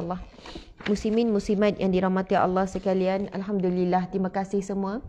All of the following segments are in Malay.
Allah. Muslimin muslimat yang dirahmati Allah sekalian, alhamdulillah. Terima kasih semua.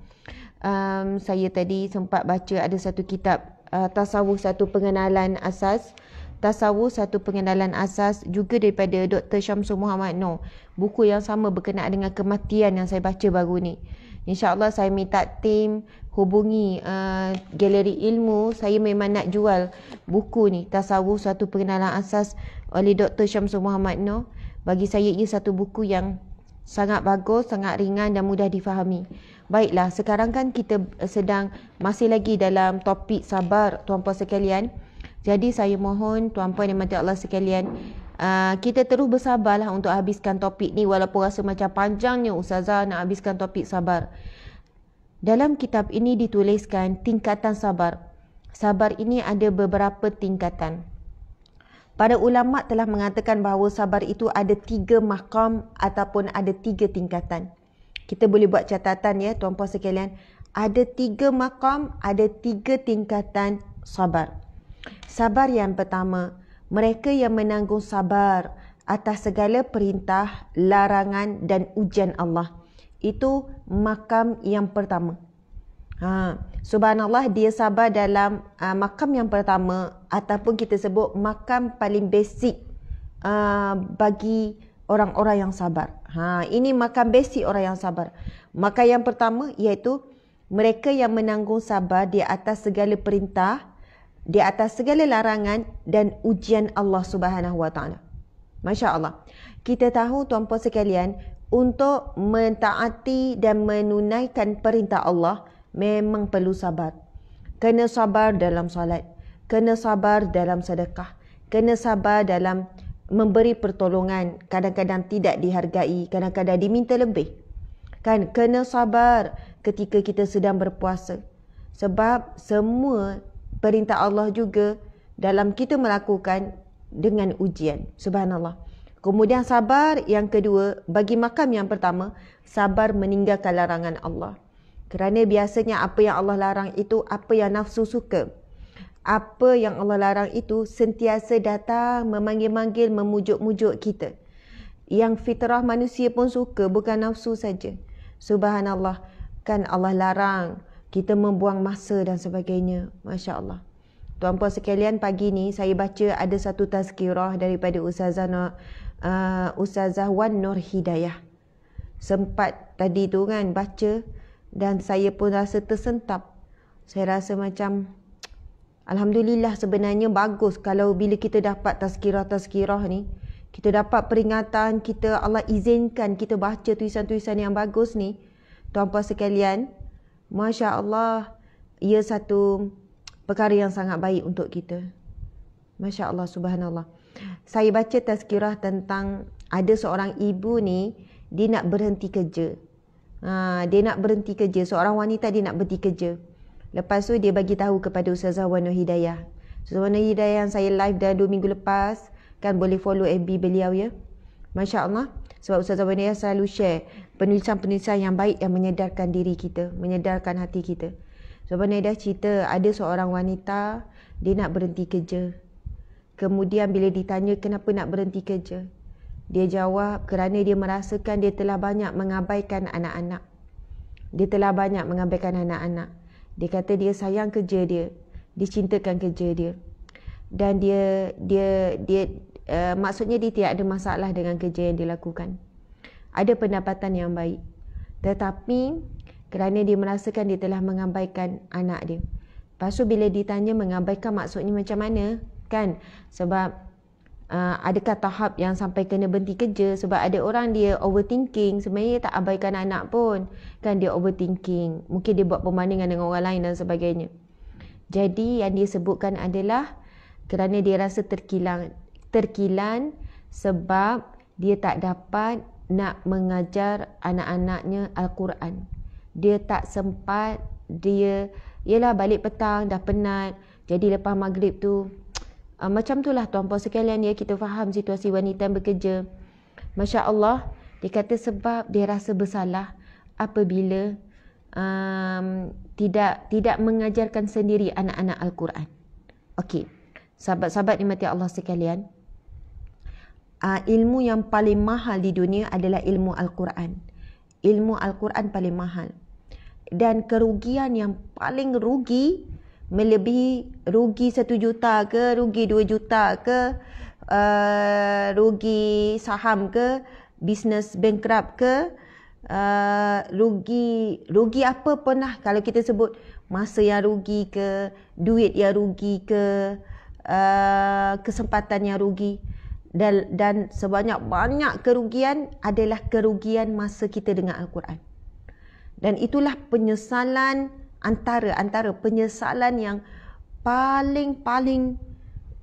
Um, saya tadi sempat baca ada satu kitab uh, tasawuf satu pengenalan asas. Tasawuf satu pengenalan asas juga daripada Dr. Syamsul Muhammad Noor. Buku yang sama berkenaan dengan kematian yang saya baca baru ni. InsyaAllah saya minta tim hubungi uh, galeri ilmu. Saya memang nak jual buku ni. Tasawuf satu pengenalan asas oleh Dr. Syamsul Muhammad Noor. Bagi saya ia satu buku yang sangat bagus, sangat ringan dan mudah difahami. Baiklah, sekarang kan kita eh, sedang masih lagi dalam topik sabar tuan puan sekalian. Jadi saya mohon tuan puan dan mati Allah sekalian Uh, kita terus bersabarlah untuk habiskan topik ni walaupun rasa macam panjangnya Ustazah nak habiskan topik sabar. Dalam kitab ini dituliskan tingkatan sabar. Sabar ini ada beberapa tingkatan. Para ulama telah mengatakan bahawa sabar itu ada tiga makam ataupun ada tiga tingkatan. Kita boleh buat catatan ya tuan puan sekalian. Ada tiga makam, ada tiga tingkatan sabar. Sabar yang pertama, mereka yang menanggung sabar atas segala perintah, larangan dan ujian Allah. Itu makam yang pertama. Ha, subhanallah dia sabar dalam uh, makam yang pertama ataupun kita sebut makam paling basic uh, bagi orang-orang yang sabar. Ha, ini makam basic orang yang sabar. Makam yang pertama iaitu mereka yang menanggung sabar di atas segala perintah, di atas segala larangan dan ujian Allah Subhanahu Wa Taala. Masya Allah. Kita tahu tuan-puan sekalian untuk mentaati dan menunaikan perintah Allah, memang perlu sabar. Kena sabar dalam solat, kena sabar dalam sedekah, kena sabar dalam memberi pertolongan kadang-kadang tidak dihargai, kadang-kadang diminta lebih. Kan kena sabar ketika kita sedang berpuasa. Sebab semua perintah Allah juga dalam kita melakukan dengan ujian. Subhanallah. Kemudian sabar yang kedua, bagi makam yang pertama, sabar meninggalkan larangan Allah. Kerana biasanya apa yang Allah larang itu apa yang nafsu suka. Apa yang Allah larang itu sentiasa datang memanggil-manggil memujuk-mujuk kita. Yang fitrah manusia pun suka bukan nafsu saja. Subhanallah kan Allah larang kita membuang masa dan sebagainya. Masya Allah. Tuan-puan sekalian pagi ini saya baca ada satu tazkirah daripada Ustazah, uh, Ustazah Wan Nur Hidayah. Sempat tadi tu kan baca dan saya pun rasa tersentap. Saya rasa macam alhamdulillah sebenarnya bagus kalau bila kita dapat tazkirah-tazkirah ni, kita dapat peringatan, kita Allah izinkan kita baca tulisan-tulisan yang bagus ni. Tuan-puan sekalian, masya-Allah ia satu perkara yang sangat baik untuk kita. Masya-Allah subhanallah. Saya baca tazkirah tentang ada seorang ibu ni dia nak berhenti kerja. Ha, dia nak berhenti kerja seorang wanita dia nak berhenti kerja lepas tu dia bagi tahu kepada ustazah Wan Hidayah ustazah Wan Hidayah yang saya live dah dua minggu lepas kan boleh follow FB beliau ya masya-Allah sebab ustazah Wan Hidayah selalu share penulisan-penulisan yang baik yang menyedarkan diri kita menyedarkan hati kita sebab Wan Hidayah cerita ada seorang wanita dia nak berhenti kerja kemudian bila ditanya kenapa nak berhenti kerja dia jawab kerana dia merasakan dia telah banyak mengabaikan anak-anak. Dia telah banyak mengabaikan anak-anak. Dia kata dia sayang kerja dia. Dia cintakan kerja dia. Dan dia, dia, dia, dia uh, eh, maksudnya dia tidak ada masalah dengan kerja yang dilakukan. Ada pendapatan yang baik. Tetapi kerana dia merasakan dia telah mengabaikan anak dia. Lepas tu bila ditanya mengabaikan maksudnya macam mana? Kan? Sebab Ah, adakah tahap yang sampai kena berhenti kerja sebab ada orang dia overthinking sebenarnya tak abaikan anak pun kan dia overthinking mungkin dia buat pembandingan dengan orang lain dan sebagainya jadi yang dia sebutkan adalah kerana dia rasa terkilang terkilan sebab dia tak dapat nak mengajar anak-anaknya al-Quran. Dia tak sempat dia ialah balik petang dah penat. Jadi lepas maghrib tu Uh, macam itulah tuan-puan sekalian ya kita faham situasi wanita yang bekerja. Masya Allah dikata sebab dia rasa bersalah apabila um, tidak tidak mengajarkan sendiri anak-anak Al-Quran. Okey, sahabat-sahabat ni mati Allah sekalian. Uh, ilmu yang paling mahal di dunia adalah ilmu Al-Quran. Ilmu Al-Quran paling mahal. Dan kerugian yang paling rugi melebihi rugi 1 juta ke rugi 2 juta ke uh, rugi saham ke bisnes bankrupt ke uh, rugi rugi apa pun lah kalau kita sebut masa yang rugi ke duit yang rugi ke uh, kesempatan yang rugi dan dan sebanyak banyak kerugian adalah kerugian masa kita dengar al-Quran dan itulah penyesalan antara antara penyesalan yang paling paling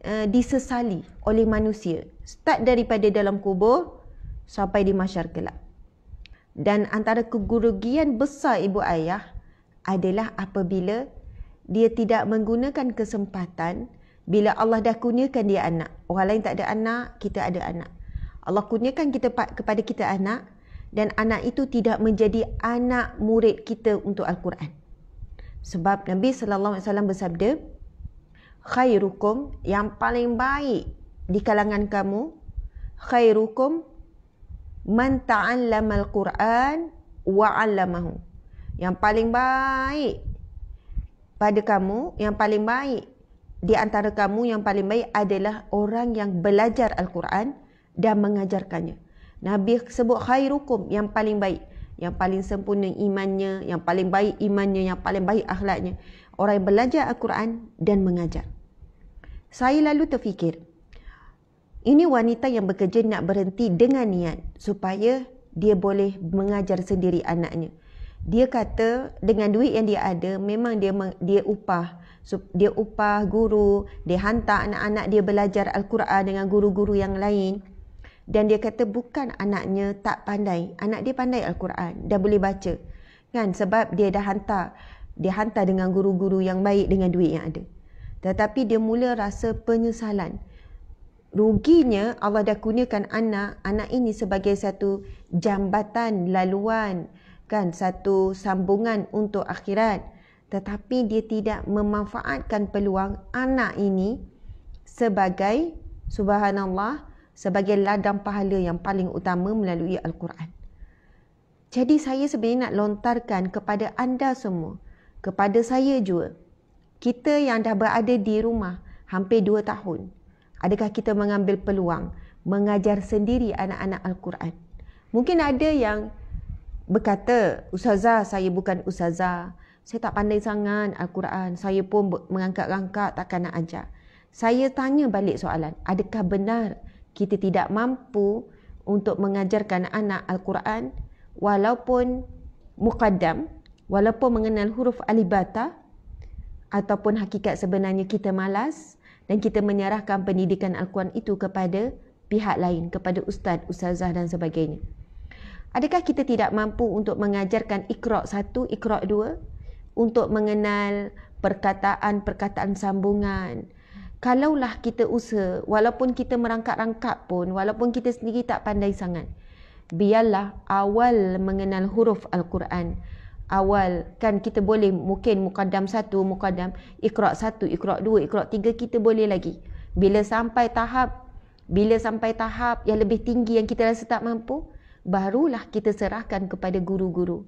uh, eh, disesali oleh manusia start daripada dalam kubur sampai di mahsyar kelak dan antara kegurugian besar ibu ayah adalah apabila dia tidak menggunakan kesempatan bila Allah dah kurniakan dia anak orang lain tak ada anak kita ada anak Allah kurniakan kita kepada kita anak dan anak itu tidak menjadi anak murid kita untuk al-Quran sebab Nabi SAW bersabda, Khairukum yang paling baik di kalangan kamu, Khairukum man ta'allama al-Quran wa'allamahu. Yang paling baik pada kamu, yang paling baik di antara kamu yang paling baik adalah orang yang belajar Al-Quran dan mengajarkannya. Nabi sebut khairukum yang paling baik yang paling sempurna imannya, yang paling baik imannya, yang paling baik akhlaknya. Orang yang belajar Al-Quran dan mengajar. Saya lalu terfikir, ini wanita yang bekerja nak berhenti dengan niat supaya dia boleh mengajar sendiri anaknya. Dia kata dengan duit yang dia ada memang dia dia upah dia upah guru, dia hantar anak-anak dia belajar al-Quran dengan guru-guru yang lain dan dia kata bukan anaknya tak pandai anak dia pandai al-Quran dan boleh baca kan sebab dia dah hantar dia hantar dengan guru-guru yang baik dengan duit yang ada tetapi dia mula rasa penyesalan ruginya Allah dah kurniakan anak anak ini sebagai satu jambatan laluan kan satu sambungan untuk akhirat tetapi dia tidak memanfaatkan peluang anak ini sebagai subhanallah sebagai ladang pahala yang paling utama melalui Al-Quran. Jadi saya sebenarnya nak lontarkan kepada anda semua, kepada saya juga, kita yang dah berada di rumah hampir dua tahun, adakah kita mengambil peluang mengajar sendiri anak-anak Al-Quran? Mungkin ada yang berkata, Ustazah, saya bukan Ustazah. Saya tak pandai sangat Al-Quran. Saya pun mengangkat-angkat, takkan nak ajar. Saya tanya balik soalan, adakah benar kita tidak mampu untuk mengajarkan anak Al-Quran walaupun mukaddam, walaupun mengenal huruf alibata ataupun hakikat sebenarnya kita malas dan kita menyerahkan pendidikan Al-Quran itu kepada pihak lain, kepada ustaz, ustazah dan sebagainya. Adakah kita tidak mampu untuk mengajarkan ikhra' satu, ikhra' dua untuk mengenal perkataan-perkataan sambungan, kalaulah kita usaha, walaupun kita merangkak-rangkak pun, walaupun kita sendiri tak pandai sangat, biarlah awal mengenal huruf Al-Quran. Awal, kan kita boleh mungkin mukadam satu, mukadam ikhrak satu, ikhrak dua, ikhrak tiga, kita boleh lagi. Bila sampai tahap, bila sampai tahap yang lebih tinggi yang kita rasa tak mampu, barulah kita serahkan kepada guru-guru.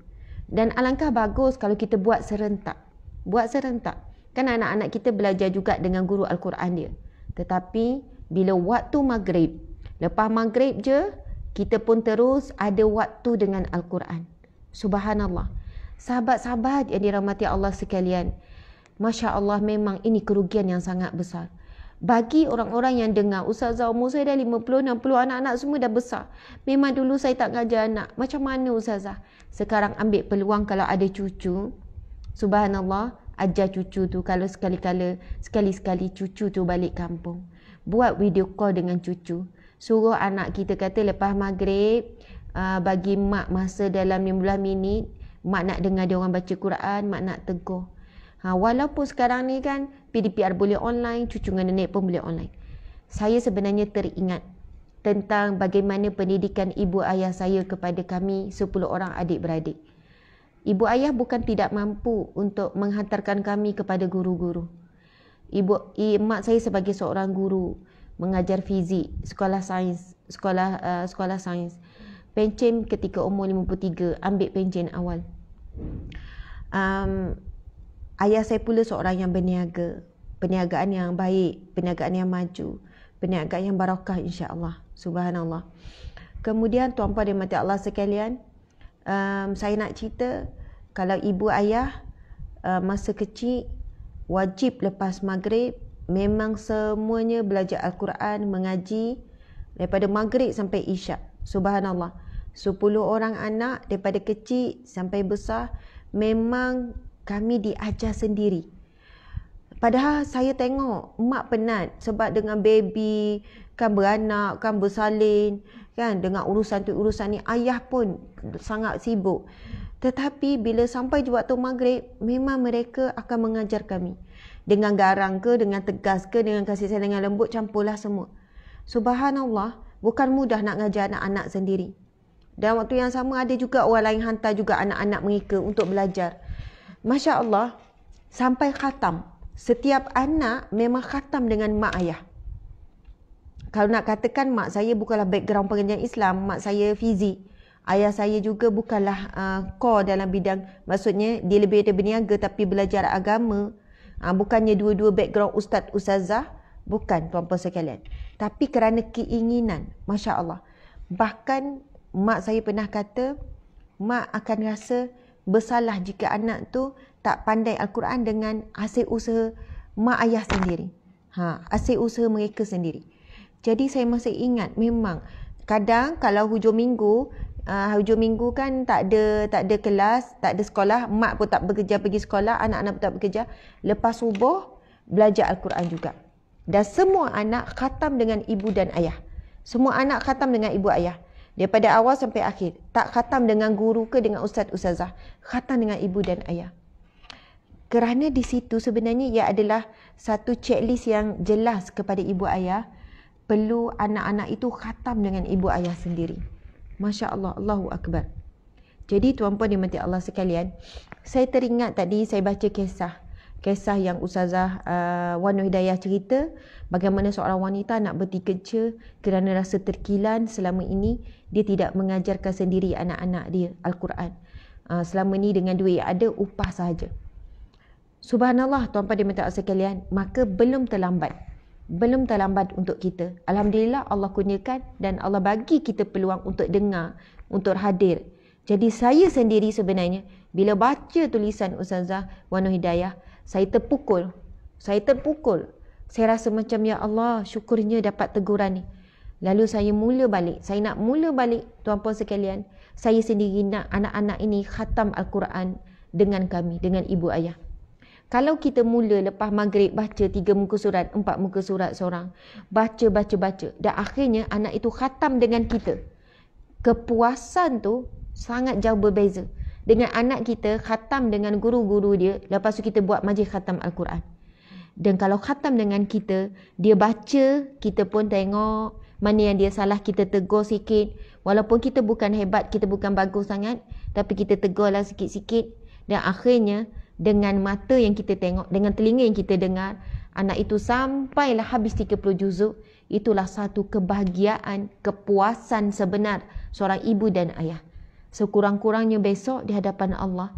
Dan alangkah bagus kalau kita buat serentak. Buat serentak. Kan anak-anak kita belajar juga dengan guru Al-Quran dia. Tetapi bila waktu maghrib, lepas maghrib je, kita pun terus ada waktu dengan Al-Quran. Subhanallah. Sahabat-sahabat yang dirahmati Allah sekalian, Masya Allah memang ini kerugian yang sangat besar. Bagi orang-orang yang dengar, Ustazah umur saya dah 50, 60, anak-anak semua dah besar. Memang dulu saya tak ngajar anak. Macam mana Ustazah? Sekarang ambil peluang kalau ada cucu. Subhanallah ajar cucu tu kalau sekali-kala sekali-sekali cucu tu balik kampung buat video call dengan cucu suruh anak kita kata lepas maghrib ah, bagi mak masa dalam 15 minit mak nak dengar dia orang baca Quran mak nak tegur ha walaupun sekarang ni kan PDPR boleh online cucu dengan nenek pun boleh online saya sebenarnya teringat tentang bagaimana pendidikan ibu ayah saya kepada kami 10 orang adik beradik Ibu ayah bukan tidak mampu untuk menghantarkan kami kepada guru-guru. Ibu i, mak saya sebagai seorang guru mengajar fizik, sekolah sains, sekolah uh, sekolah sains. Pencen ketika umur 53 ambil pencen awal. Um, ayah saya pula seorang yang berniaga, perniagaan yang baik, perniagaan yang maju, perniagaan yang barakah insya-Allah. Subhanallah. Kemudian tuan-tuan dan mati Allah sekalian, um, saya nak cerita kalau ibu ayah uh, masa kecil wajib lepas maghrib memang semuanya belajar Al-Quran, mengaji daripada maghrib sampai isyak. Subhanallah. 10 orang anak daripada kecil sampai besar memang kami diajar sendiri. Padahal saya tengok mak penat sebab dengan baby, kan beranak, kan bersalin kan dengan urusan tu urusan ni ayah pun sangat sibuk tetapi bila sampai di waktu maghrib memang mereka akan mengajar kami dengan garang ke dengan tegas ke dengan kasih sayang dengan lembut campurlah semua subhanallah bukan mudah nak ngajar anak-anak sendiri dan waktu yang sama ada juga orang lain hantar juga anak-anak mengika untuk belajar masyaallah sampai khatam setiap anak memang khatam dengan mak ayah kalau nak katakan mak saya bukanlah background pengajian Islam, mak saya fizik. Ayah saya juga bukanlah uh, core dalam bidang, maksudnya dia lebih ada berniaga tapi belajar agama. Uh, bukannya dua-dua background ustaz ustazah, bukan tuan-tuan sekalian. Tapi kerana keinginan, Masya Allah. Bahkan mak saya pernah kata, mak akan rasa bersalah jika anak tu tak pandai Al-Quran dengan hasil usaha mak ayah sendiri. Ha, hasil usaha mereka sendiri. Jadi saya masih ingat memang kadang kalau hujung minggu uh, hujung minggu kan tak ada tak ada kelas, tak ada sekolah, mak pun tak bekerja pergi sekolah, anak-anak pun tak bekerja. Lepas subuh belajar al-Quran juga. Dan semua anak khatam dengan ibu dan ayah. Semua anak khatam dengan ibu ayah. Daripada awal sampai akhir. Tak khatam dengan guru ke dengan ustaz ustazah. Khatam dengan ibu dan ayah. Kerana di situ sebenarnya ia adalah satu checklist yang jelas kepada ibu ayah perlu anak-anak itu khatam dengan ibu ayah sendiri. Masya Allah, Allahu Akbar. Jadi tuan-puan yang Allah sekalian, saya teringat tadi saya baca kisah. Kisah yang Ustazah uh, Wan Hidayah cerita bagaimana seorang wanita nak bertikeca kerana rasa terkilan selama ini dia tidak mengajarkan sendiri anak-anak dia Al-Quran. Uh, selama ini dengan duit yang ada, upah sahaja. Subhanallah tuan-puan yang mati Allah sekalian, maka belum terlambat belum terlambat untuk kita. Alhamdulillah Allah kurniakan dan Allah bagi kita peluang untuk dengar, untuk hadir. Jadi saya sendiri sebenarnya bila baca tulisan Ustazah Wanu Hidayah, saya terpukul. Saya terpukul. Saya rasa macam ya Allah, syukurnya dapat teguran ni. Lalu saya mula balik. Saya nak mula balik tuan puan sekalian. Saya sendiri nak anak-anak ini khatam al-Quran dengan kami, dengan ibu ayah. Kalau kita mula lepas maghrib baca tiga muka surat, empat muka surat seorang. Baca, baca, baca. Dan akhirnya anak itu khatam dengan kita. Kepuasan tu sangat jauh berbeza. Dengan anak kita khatam dengan guru-guru dia. Lepas tu kita buat majlis khatam Al-Quran. Dan kalau khatam dengan kita, dia baca, kita pun tengok mana yang dia salah kita tegur sikit. Walaupun kita bukan hebat, kita bukan bagus sangat. Tapi kita tegurlah sikit-sikit. Dan akhirnya dengan mata yang kita tengok, dengan telinga yang kita dengar, anak itu sampailah habis 30 juzuk, itulah satu kebahagiaan, kepuasan sebenar seorang ibu dan ayah. Sekurang-kurangnya besok di hadapan Allah,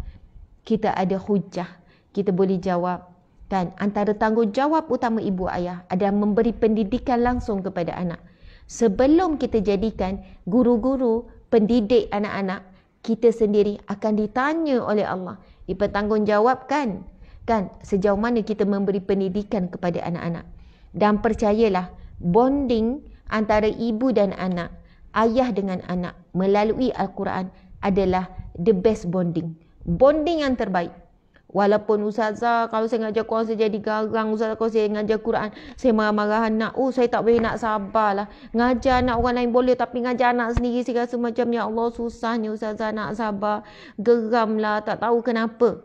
kita ada hujah, kita boleh jawab. Dan antara tanggungjawab utama ibu ayah adalah memberi pendidikan langsung kepada anak. Sebelum kita jadikan guru-guru pendidik anak-anak, kita sendiri akan ditanya oleh Allah, dipertanggungjawabkan kan sejauh mana kita memberi pendidikan kepada anak-anak dan percayalah bonding antara ibu dan anak ayah dengan anak melalui al-Quran adalah the best bonding bonding yang terbaik Walaupun Ustazah, kalau saya ngajar kau saya jadi garang. Ustazah, kalau saya ngajar Quran, saya marah-marah anak. Oh, saya tak boleh nak sabar lah, Ngajar anak orang lain boleh, tapi ngajar anak sendiri, saya rasa macam, Ya Allah, susahnya Ustazah nak sabar. lah tak tahu kenapa.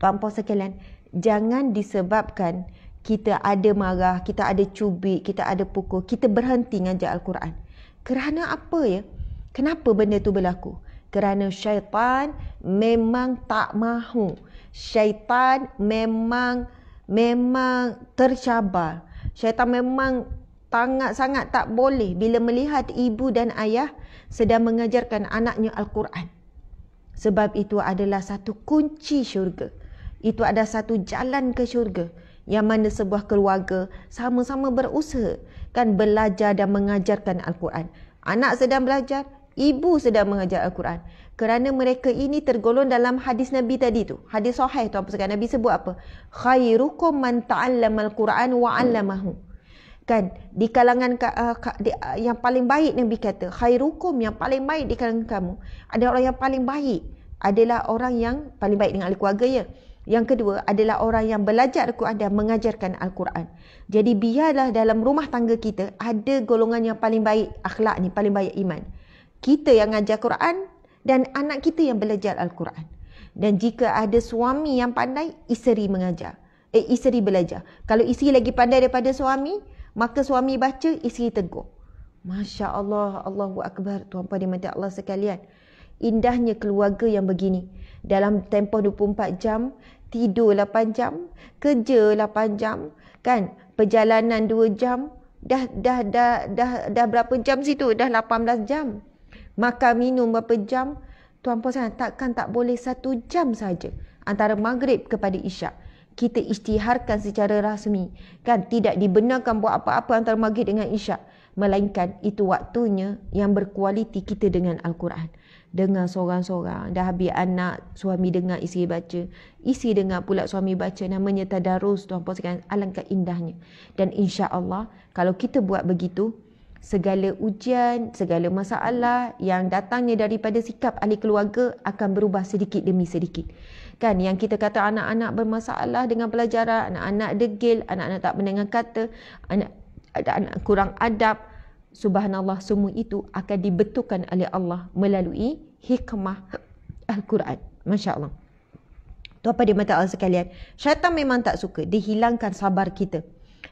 Pampau sekalian, jangan disebabkan kita ada marah, kita ada cubik, kita ada pukul. Kita berhenti ngajar Al-Quran. Kerana apa ya? Kenapa benda tu berlaku? Kerana syaitan memang tak mahu syaitan memang memang tercabar. Syaitan memang sangat-sangat tak boleh bila melihat ibu dan ayah sedang mengajarkan anaknya Al-Quran. Sebab itu adalah satu kunci syurga. Itu ada satu jalan ke syurga yang mana sebuah keluarga sama-sama berusaha kan belajar dan mengajarkan Al-Quran. Anak sedang belajar, ibu sedang mengajar Al-Quran. Kerana mereka ini tergolong dalam hadis Nabi tadi tu. Hadis sahih tu apa sekarang. Nabi sebut apa? Khairukum man ta'allama Al-Quran wa'allamahu. Kan? Di kalangan uh, di, uh, yang paling baik Nabi kata. Khairukum yang paling baik di kalangan kamu. Ada orang yang paling baik. Adalah orang yang paling baik dengan ahli keluarga ya. Yang kedua adalah orang yang belajar Al-Quran dan mengajarkan Al-Quran. Jadi biarlah dalam rumah tangga kita ada golongan yang paling baik akhlak ni, paling baik iman kita yang ajar Quran dan anak kita yang belajar Al-Quran. Dan jika ada suami yang pandai, isteri mengajar. Eh, isteri belajar. Kalau isteri lagi pandai daripada suami, maka suami baca, isteri tegur. Masya Allah, Allahu Akbar, Tuan Puan Dimantik Allah sekalian. Indahnya keluarga yang begini. Dalam tempoh 24 jam, tidur 8 jam, kerja 8 jam, kan? Perjalanan 2 jam, dah dah dah dah dah berapa jam situ? Dah 18 jam makan minum berapa jam tuan puan takkan tak boleh satu jam saja antara maghrib kepada isyak kita istiharkan secara rasmi kan tidak dibenarkan buat apa-apa antara maghrib dengan isyak melainkan itu waktunya yang berkualiti kita dengan al-Quran dengar seorang-seorang dah habis anak suami dengar isteri baca isi dengar pula suami baca namanya tadarus tuan puan sekalian alangkah indahnya dan insya-Allah kalau kita buat begitu segala ujian, segala masalah yang datangnya daripada sikap ahli keluarga akan berubah sedikit demi sedikit. Kan yang kita kata anak-anak bermasalah dengan pelajaran, anak-anak degil, anak-anak tak mendengar kata, anak ada anak kurang adab, subhanallah semua itu akan dibetulkan oleh Allah melalui hikmah Al-Quran. Masya-Allah. Tuan-tuan mata Allah sekalian, syaitan memang tak suka dihilangkan sabar kita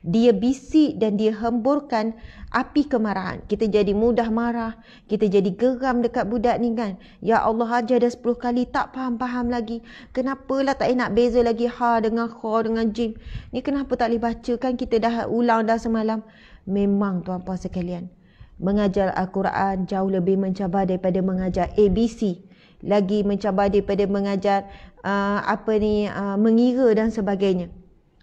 dia bisik dan dia hemburkan api kemarahan. Kita jadi mudah marah. Kita jadi geram dekat budak ni kan. Ya Allah ajar dah sepuluh kali tak faham-faham lagi. Kenapalah tak enak beza lagi ha dengan kho dengan jim. Ni kenapa tak boleh baca kan kita dah ulang dah semalam. Memang tuan puan sekalian. Mengajar Al-Quran jauh lebih mencabar daripada mengajar ABC. Lagi mencabar daripada mengajar uh, apa ni uh, mengira dan sebagainya.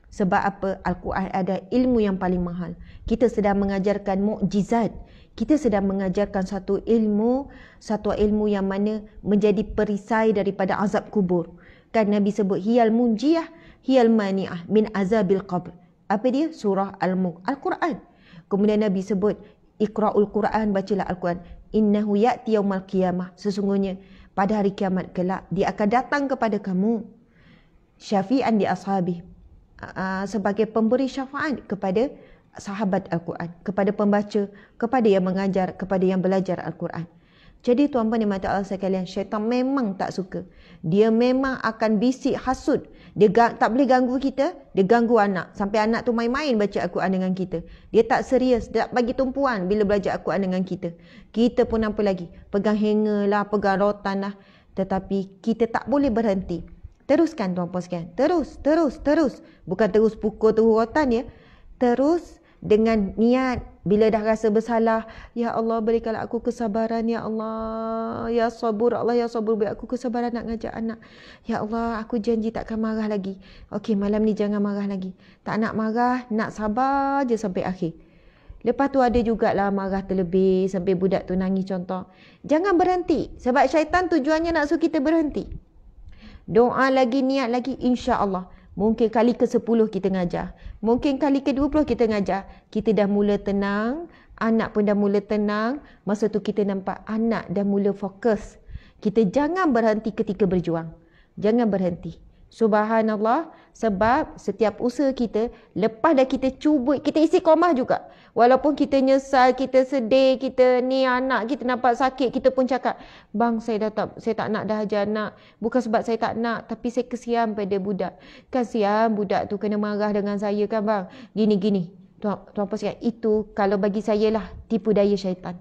Sebab apa? Al-Quran ada ilmu yang paling mahal. Kita sedang mengajarkan mukjizat. Kita sedang mengajarkan satu ilmu, satu ilmu yang mana menjadi perisai daripada azab kubur. Kan Nabi sebut hiyal munjiyah, hiyal mani'ah min azabil qabr. Apa dia? Surah Al-Mulk. Al-Quran. Kemudian Nabi sebut, Iqra'ul Quran, bacalah Al-Quran. Innahu ya'ti yawmal qiyamah. Sesungguhnya, pada hari kiamat kelak, dia akan datang kepada kamu. Syafi'an di ashabih, Uh, sebagai pemberi syafaat kepada sahabat Al-Quran, kepada pembaca, kepada yang mengajar, kepada yang belajar Al-Quran. Jadi tuan puan mata Allah sekalian, syaitan memang tak suka. Dia memang akan bisik hasud. Dia tak boleh ganggu kita, dia ganggu anak. Sampai anak tu main-main baca Al-Quran dengan kita. Dia tak serius, dia tak bagi tumpuan bila belajar Al-Quran dengan kita. Kita pun apa lagi? Pegang hanger lah, pegang rotan lah. Tetapi kita tak boleh berhenti. Teruskan tuan puan sekalian. Terus, terus, terus. Bukan terus pukul terus rotan ya. Terus dengan niat bila dah rasa bersalah, ya Allah berikanlah aku kesabaran ya Allah. Ya sabur Allah ya sabur beri aku kesabaran nak ngajar anak. Ya Allah, aku janji takkan marah lagi. Okey, malam ni jangan marah lagi. Tak nak marah, nak sabar je sampai akhir. Lepas tu ada juga lah marah terlebih sampai budak tu nangis contoh. Jangan berhenti sebab syaitan tujuannya nak suruh kita berhenti. Doa lagi, niat lagi, insya Allah. Mungkin kali ke-10 kita ngajar. Mungkin kali ke-20 kita ngajar. Kita dah mula tenang. Anak pun dah mula tenang. Masa tu kita nampak anak dah mula fokus. Kita jangan berhenti ketika berjuang. Jangan berhenti. Subhanallah sebab setiap usaha kita lepas dah kita cuba kita isi koma juga walaupun kita nyesal kita sedih kita ni anak kita nampak sakit kita pun cakap bang saya dah tak saya tak nak dah ajar anak bukan sebab saya tak nak tapi saya kesian pada budak kasihan budak tu kena marah dengan saya kan bang gini gini tuan tuan pos kan itu kalau bagi saya lah tipu daya syaitan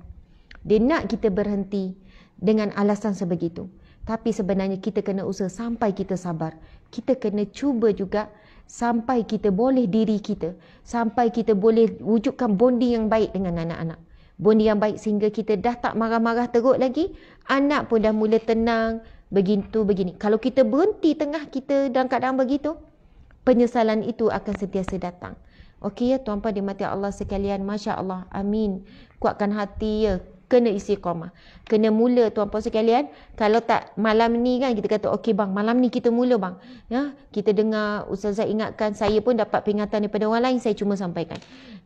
dia nak kita berhenti dengan alasan sebegitu tapi sebenarnya kita kena usaha sampai kita sabar kita kena cuba juga sampai kita boleh diri kita sampai kita boleh wujudkan bondi yang baik dengan anak-anak bondi yang baik sehingga kita dah tak marah-marah teruk lagi anak pun dah mula tenang begitu begini kalau kita berhenti tengah kita dalam keadaan begitu penyesalan itu akan sentiasa datang okey ya tuan-tuan di mati Allah sekalian masya-Allah amin kuatkan hati ya kena isi koma. Kena mula tuan puan sekalian. Kalau tak malam ni kan kita kata okey bang malam ni kita mula bang. Ya, kita dengar ustazah ingatkan saya pun dapat peringatan daripada orang lain saya cuma sampaikan.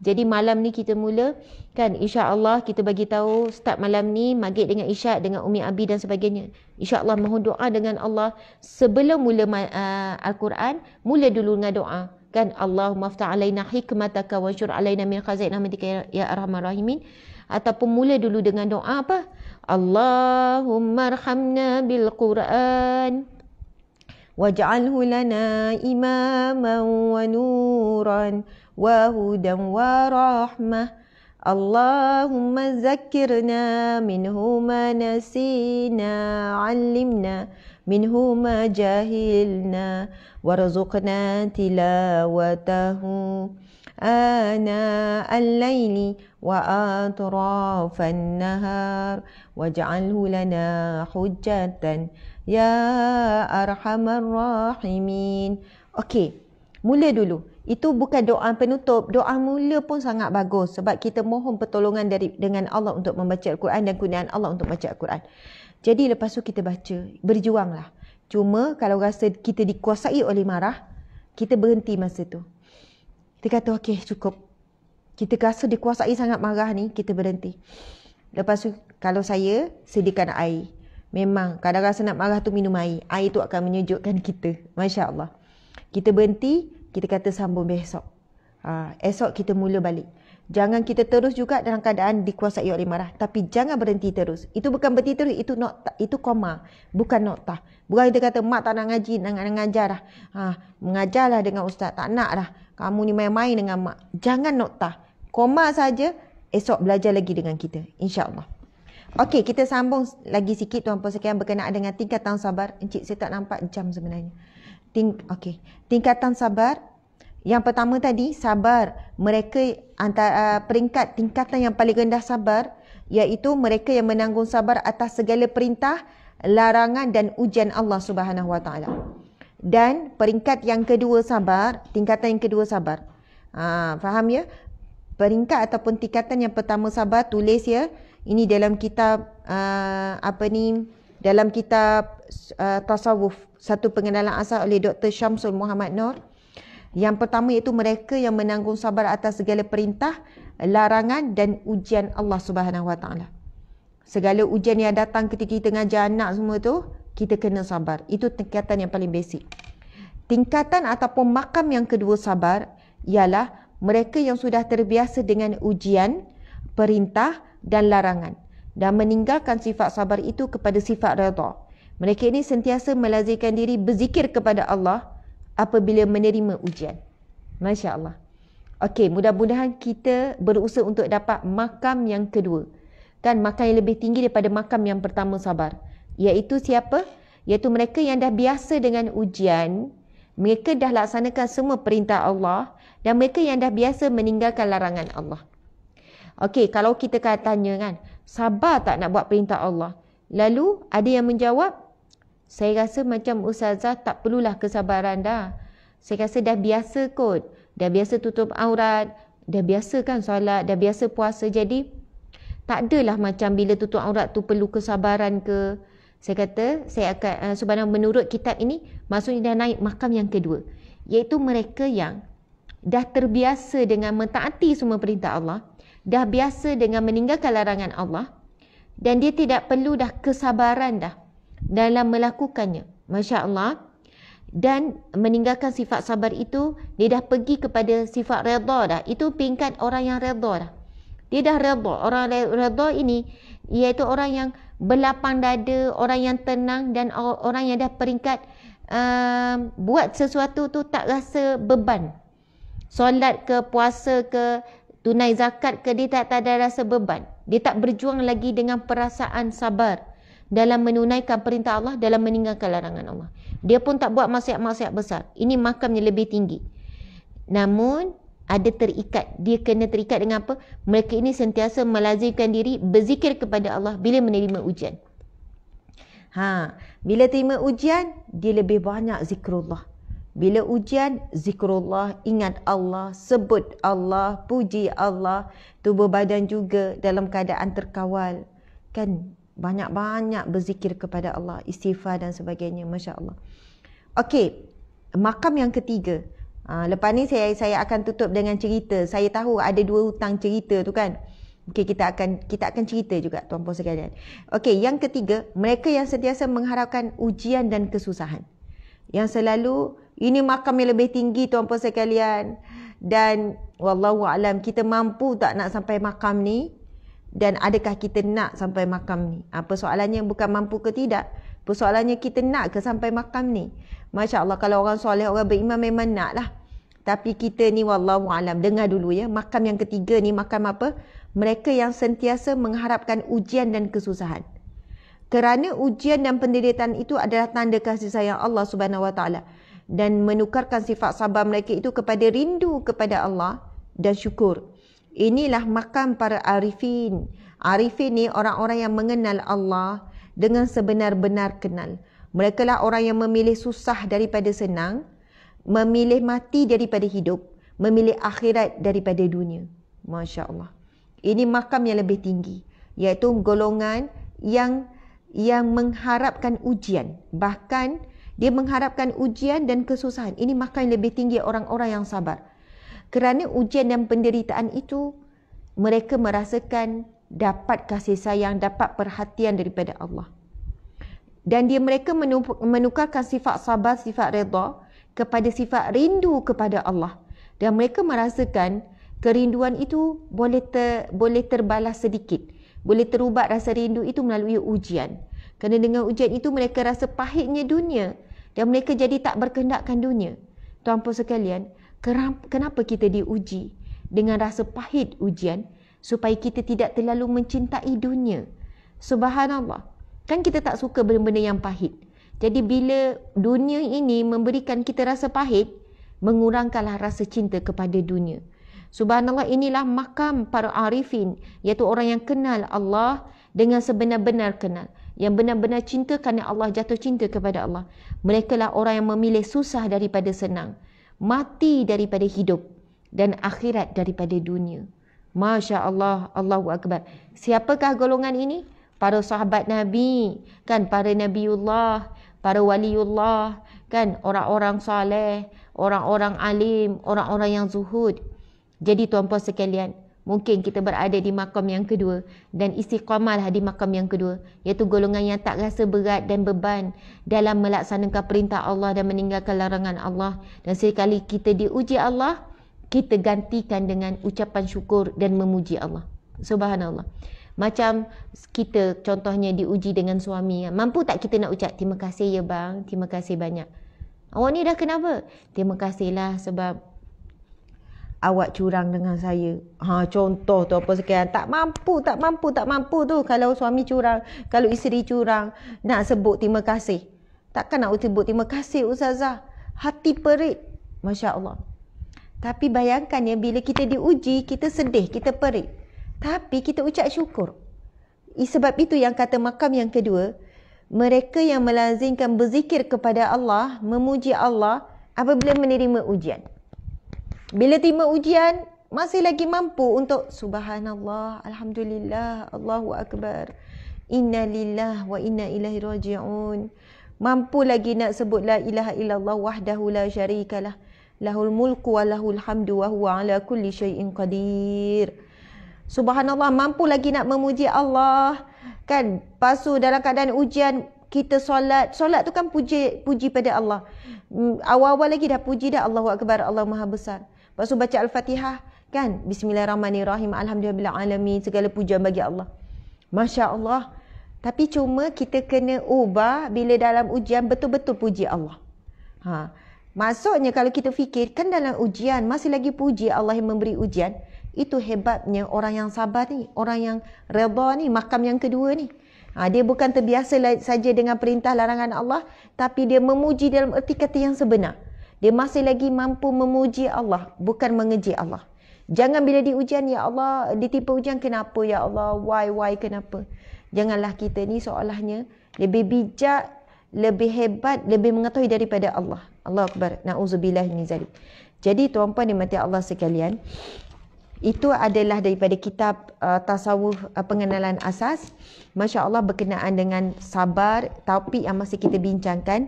Jadi malam ni kita mula kan insya-Allah kita bagi tahu start malam ni maghrib dengan isyak dengan Umi Abi dan sebagainya. Insya-Allah mohon doa dengan Allah sebelum mula uh, al-Quran mula dulu dengan doa kan Allahumma fta'alaina hikmataka wa syur alaina min khazainah ya, ya arhamar rahimin ataupun mula dulu dengan doa apa? Allahumma arhamna bil Quran. Waj'alhu lana imaman wa nuran wa hudan wa rahmah. اللهم ذكرنا منه ما نسينا علمنا منه ما جهلنا وارزقنا تلاوته آناء الليل وأطراف النهار واجعله لنا حجة يا أرحم الراحمين أوكي mula dulu itu bukan doa penutup doa mula pun sangat bagus sebab kita mohon pertolongan dari dengan Allah untuk membaca Al-Quran dan kurniaan Allah untuk baca Al-Quran jadi lepas tu kita baca berjuanglah cuma kalau rasa kita dikuasai oleh marah kita berhenti masa tu kita kata okey cukup kita rasa dikuasai sangat marah ni, kita berhenti. Lepas tu, kalau saya sediakan air. Memang kadang rasa nak marah tu minum air. Air tu akan menyejukkan kita. Masya Allah. Kita berhenti, kita kata sambung besok. Ha, esok kita mula balik. Jangan kita terus juga dalam keadaan dikuasai oleh marah. Tapi jangan berhenti terus. Itu bukan berhenti terus, itu nokta, itu koma. Bukan nokta. Bukan kita kata, mak tak nak ngaji, nak, nak ngajar dah. Ha, mengajarlah dengan ustaz, tak nak lah. Kamu ni main-main dengan mak. Jangan nokta koma saja esok belajar lagi dengan kita insyaallah okey kita sambung lagi sikit tuan puan sekalian berkenaan dengan tingkatan sabar encik saya tak nampak jam sebenarnya Ting okey tingkatan sabar yang pertama tadi sabar mereka antara uh, peringkat tingkatan yang paling rendah sabar iaitu mereka yang menanggung sabar atas segala perintah larangan dan ujian Allah Subhanahu Wa Taala. Dan peringkat yang kedua sabar, tingkatan yang kedua sabar. Ha, faham ya? peringkat ataupun tingkatan yang pertama sabar tulis ya. Ini dalam kitab uh, apa ni dalam kitab uh, tasawuf satu pengenalan asal oleh Dr. Syamsul Muhammad Nur. Yang pertama iaitu mereka yang menanggung sabar atas segala perintah, larangan dan ujian Allah Subhanahu Wa Taala. Segala ujian yang datang ketika kita ngajar anak semua tu, kita kena sabar. Itu tingkatan yang paling basic. Tingkatan ataupun makam yang kedua sabar ialah mereka yang sudah terbiasa dengan ujian, perintah dan larangan dan meninggalkan sifat sabar itu kepada sifat redha. Mereka ini sentiasa melazikan diri berzikir kepada Allah apabila menerima ujian. Masya Allah. Okey, mudah-mudahan kita berusaha untuk dapat makam yang kedua. Kan, makam yang lebih tinggi daripada makam yang pertama sabar. Iaitu siapa? Iaitu mereka yang dah biasa dengan ujian. Mereka dah laksanakan semua perintah Allah dan mereka yang dah biasa meninggalkan larangan Allah. Okey, kalau kita katanya kan, sabar tak nak buat perintah Allah? Lalu ada yang menjawab, saya rasa macam Ustazah tak perlulah kesabaran dah. Saya rasa dah biasa kot. Dah biasa tutup aurat. Dah biasa kan solat. Dah biasa puasa. Jadi tak adalah macam bila tutup aurat tu perlu kesabaran ke. Saya kata, saya akan, uh, subhanallah menurut kitab ini, maksudnya dah naik makam yang kedua. Iaitu mereka yang dah terbiasa dengan mentaati semua perintah Allah, dah biasa dengan meninggalkan larangan Allah dan dia tidak perlu dah kesabaran dah dalam melakukannya. Masya-Allah. Dan meninggalkan sifat sabar itu, dia dah pergi kepada sifat redha dah. Itu pingkat orang yang redha dah. Dia dah redha. Orang redha ini iaitu orang yang berlapang dada, orang yang tenang dan orang yang dah peringkat uh, buat sesuatu tu tak rasa beban solat ke, puasa ke, tunai zakat ke, dia tak, tak ada rasa beban. Dia tak berjuang lagi dengan perasaan sabar dalam menunaikan perintah Allah, dalam meninggalkan larangan Allah. Dia pun tak buat maksiat-maksiat besar. Ini makamnya lebih tinggi. Namun, ada terikat. Dia kena terikat dengan apa? Mereka ini sentiasa melazimkan diri berzikir kepada Allah bila menerima ujian. Ha, bila terima ujian, dia lebih banyak zikrullah. Bila ujian, zikrullah, ingat Allah, sebut Allah, puji Allah. Tubuh badan juga dalam keadaan terkawal. Kan banyak-banyak berzikir kepada Allah, istighfar dan sebagainya. Masya Allah. Okey, makam yang ketiga. Ha, lepas ni saya saya akan tutup dengan cerita. Saya tahu ada dua hutang cerita tu kan. Okey kita akan kita akan cerita juga tuan puan sekalian. Okey yang ketiga, mereka yang sentiasa mengharapkan ujian dan kesusahan. Yang selalu ini makam yang lebih tinggi tuan puan sekalian. Dan wallahu alam kita mampu tak nak sampai makam ni dan adakah kita nak sampai makam ni? Apa ah, soalannya bukan mampu ke tidak? Persoalannya kita nak ke sampai makam ni? Masya-Allah kalau orang soleh orang beriman memang nak lah. Tapi kita ni wallahu alam dengar dulu ya. Makam yang ketiga ni makam apa? Mereka yang sentiasa mengharapkan ujian dan kesusahan. Kerana ujian dan penderitaan itu adalah tanda kasih sayang Allah Subhanahu Wa Taala dan menukarkan sifat sabar mereka itu kepada rindu kepada Allah dan syukur. Inilah makam para arifin. Arifin ni orang-orang yang mengenal Allah dengan sebenar-benar kenal. Mereka lah orang yang memilih susah daripada senang, memilih mati daripada hidup, memilih akhirat daripada dunia. Masya Allah. Ini makam yang lebih tinggi. Iaitu golongan yang yang mengharapkan ujian. Bahkan, dia mengharapkan ujian dan kesusahan. Ini makan yang lebih tinggi orang-orang yang sabar. Kerana ujian dan penderitaan itu, mereka merasakan dapat kasih sayang, dapat perhatian daripada Allah. Dan dia mereka menukarkan sifat sabar, sifat reda kepada sifat rindu kepada Allah. Dan mereka merasakan kerinduan itu boleh ter, boleh terbalas sedikit. Boleh terubat rasa rindu itu melalui ujian. Kerana dengan ujian itu mereka rasa pahitnya dunia dan mereka jadi tak berkehendakkan dunia. Tuan puan sekalian, kenapa kita diuji dengan rasa pahit ujian supaya kita tidak terlalu mencintai dunia? Subhanallah. Kan kita tak suka benda-benda yang pahit. Jadi bila dunia ini memberikan kita rasa pahit, mengurangkanlah rasa cinta kepada dunia. Subhanallah inilah makam para arifin iaitu orang yang kenal Allah dengan sebenar-benar kenal yang benar-benar cinta kerana Allah jatuh cinta kepada Allah. Mereka lah orang yang memilih susah daripada senang. Mati daripada hidup. Dan akhirat daripada dunia. Masya Allah. Allahu Akbar. Siapakah golongan ini? Para sahabat Nabi. Kan para Nabiullah. Para Waliullah. Kan orang-orang saleh, Orang-orang alim. Orang-orang yang zuhud. Jadi tuan-puan sekalian mungkin kita berada di makam yang kedua dan istiqamalah di makam yang kedua iaitu golongan yang tak rasa berat dan beban dalam melaksanakan perintah Allah dan meninggalkan larangan Allah dan sekali kita diuji Allah kita gantikan dengan ucapan syukur dan memuji Allah subhanallah macam kita contohnya diuji dengan suami mampu tak kita nak ucap terima kasih ya bang terima kasih banyak awak ni dah kenapa terima kasihlah sebab awak curang dengan saya. Ha, contoh tu apa sekian. Tak mampu, tak mampu, tak mampu tu kalau suami curang. Kalau isteri curang, nak sebut terima kasih. Takkan nak sebut terima kasih Ustazah. Hati perit. Masya Allah. Tapi bayangkan ya, bila kita diuji, kita sedih, kita perit. Tapi kita ucap syukur. Sebab itu yang kata makam yang kedua, mereka yang melazimkan berzikir kepada Allah, memuji Allah apabila menerima ujian. Bila terima ujian, masih lagi mampu untuk subhanallah, alhamdulillah, Allahu akbar. Inna lillah wa inna ilahi raji'un. Mampu lagi nak sebut la ilaha illallah wahdahu la syarikalah. Lahul mulku wa lahul hamdu wa huwa ala kulli syai'in qadir. Subhanallah, mampu lagi nak memuji Allah. Kan, pasu dalam keadaan ujian, kita solat. Solat tu kan puji puji pada Allah. Hmm, awal-awal lagi dah puji dah Allahu Akbar, Allah Maha Besar. Lepas tu baca Al-Fatihah kan Bismillahirrahmanirrahim Alhamdulillah Alamin Segala puja bagi Allah Masya Allah Tapi cuma kita kena ubah Bila dalam ujian betul-betul puji Allah ha. Maksudnya kalau kita fikir Kan dalam ujian masih lagi puji Allah yang memberi ujian Itu hebatnya orang yang sabar ni Orang yang reda ni Makam yang kedua ni ha. Dia bukan terbiasa saja dengan perintah larangan Allah Tapi dia memuji dalam erti kata yang sebenar dia masih lagi mampu memuji Allah bukan mengeji Allah jangan bila diujian ya Allah ditimpa ujian kenapa ya Allah why why kenapa janganlah kita ni seolahnya lebih bijak lebih hebat lebih mengetahui daripada Allah Allah akbar naudzubillah min zalik jadi tuan-puan dan mati Allah sekalian itu adalah daripada kitab uh, tasawuf uh, pengenalan asas masya-Allah berkenaan dengan sabar topik yang masih kita bincangkan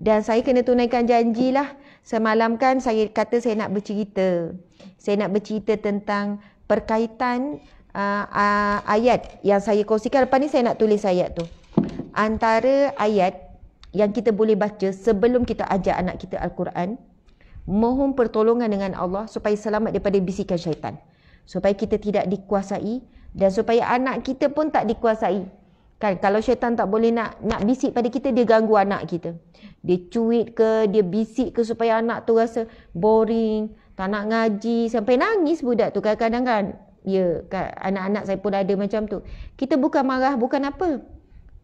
dan saya kena tunaikan janjilah Semalam kan saya kata saya nak bercerita. Saya nak bercerita tentang perkaitan uh, uh, ayat yang saya kongsikan. Lepas ni saya nak tulis ayat tu. Antara ayat yang kita boleh baca sebelum kita ajak anak kita Al-Quran. Mohon pertolongan dengan Allah supaya selamat daripada bisikan syaitan. Supaya kita tidak dikuasai dan supaya anak kita pun tak dikuasai Kan kalau syaitan tak boleh nak nak bisik pada kita dia ganggu anak kita. Dia cuit ke, dia bisik ke supaya anak tu rasa boring, tak nak ngaji sampai nangis budak tu kadang-kadang kan. Ya, kan, anak-anak saya pun ada macam tu. Kita bukan marah, bukan apa.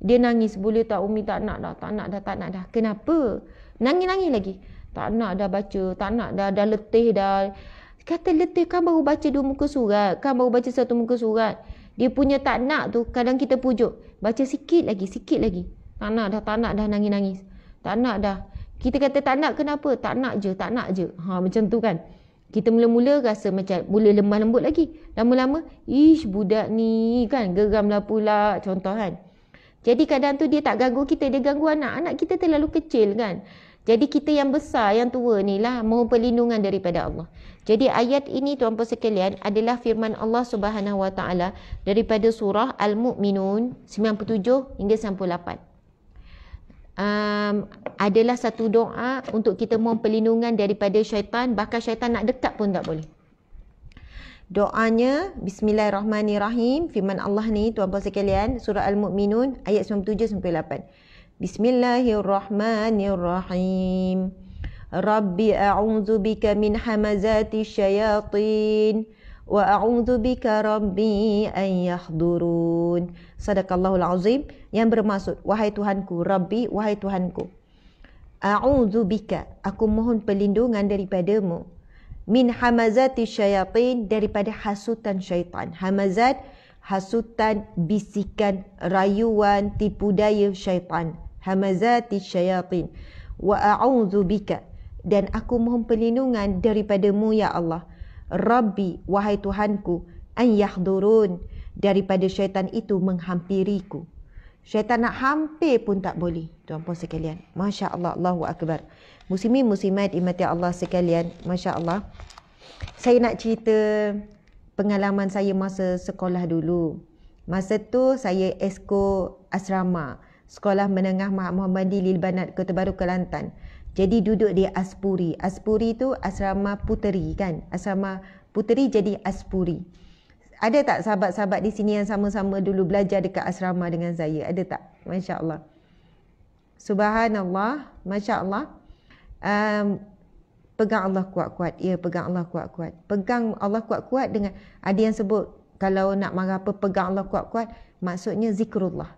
Dia nangis, boleh tak Umi tak nak dah, tak nak dah, tak nak dah. Kenapa? Nangis-nangis lagi. Tak nak dah baca, tak nak dah, dah letih dah. Kata letih, kan baru baca dua muka surat. Kan baru baca satu muka surat. Dia punya tak nak tu, kadang kita pujuk. Baca sikit lagi, sikit lagi. Tak nak dah, tak nak dah nangis-nangis. Tak nak dah. Kita kata tak nak kenapa? Tak nak je, tak nak je. Ha, macam tu kan. Kita mula-mula rasa macam boleh lemah lembut lagi. Lama-lama, ish budak ni kan geramlah pula. Contoh kan. Jadi kadang tu dia tak ganggu kita, dia ganggu anak. Anak kita terlalu kecil kan. Jadi kita yang besar, yang tua ni lah mohon perlindungan daripada Allah. Jadi ayat ini tuan puan sekalian adalah firman Allah Subhanahu Wa Taala daripada surah Al-Mu'minun 97 hingga 98. Um, adalah satu doa untuk kita mohon perlindungan daripada syaitan bahkan syaitan nak dekat pun tak boleh doanya bismillahirrahmanirrahim firman Allah ni tuan-tuan sekalian surah al muminun ayat 97 98 Bismillahirrahmanirrahim. الله الرحمن الرحيم رب أعوذ بك من حمزات الشياطين وأعوذ بك ربي أن يحضرون صدق yang bermaksud wahai Tuhanku Rabbi wahai Tuhanku أعوذ bika. aku mohon perlindungan daripadamu min hamazati syayatin daripada hasutan syaitan hamazat hasutan bisikan rayuan tipu daya syaitan hamazati syayatin wa a'udzu bika dan aku mohon perlindungan daripadamu ya Allah Rabbi wahai Tuhanku an yahdurun daripada syaitan itu menghampiriku syaitan nak hampir pun tak boleh tuan puan sekalian masya-Allah Allahu akbar muslimin muslimat imati Allah sekalian masya-Allah saya nak cerita pengalaman saya masa sekolah dulu masa tu saya esko asrama Sekolah Menengah Mak Muhammadi Lil Banat Kota Baru Kelantan. Jadi duduk di Aspuri. Aspuri tu asrama puteri kan? Asrama puteri jadi Aspuri. Ada tak sahabat-sahabat di sini yang sama-sama dulu belajar dekat asrama dengan saya? Ada tak? Masya Allah. Subhanallah. Masya Allah. Um, pegang Allah kuat-kuat. Ya, pegang Allah kuat-kuat. Pegang Allah kuat-kuat dengan... Ada yang sebut kalau nak marah apa, pegang Allah kuat-kuat. Maksudnya zikrullah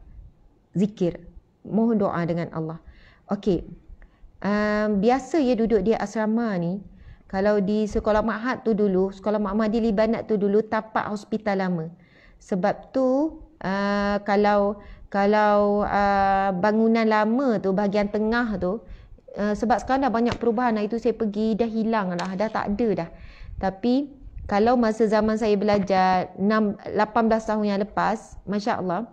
zikir mohon doa dengan Allah okey um, biasa ya duduk di asrama ni kalau di sekolah mahat tu dulu sekolah mahat di libanat tu dulu tapak hospital lama sebab tu uh, kalau kalau uh, bangunan lama tu bahagian tengah tu Uh, sebab sekarang dah banyak perubahan nah Itu saya pergi dah hilang lah. Dah tak ada dah. Tapi kalau masa zaman saya belajar 6, 18 tahun yang lepas. Masya Allah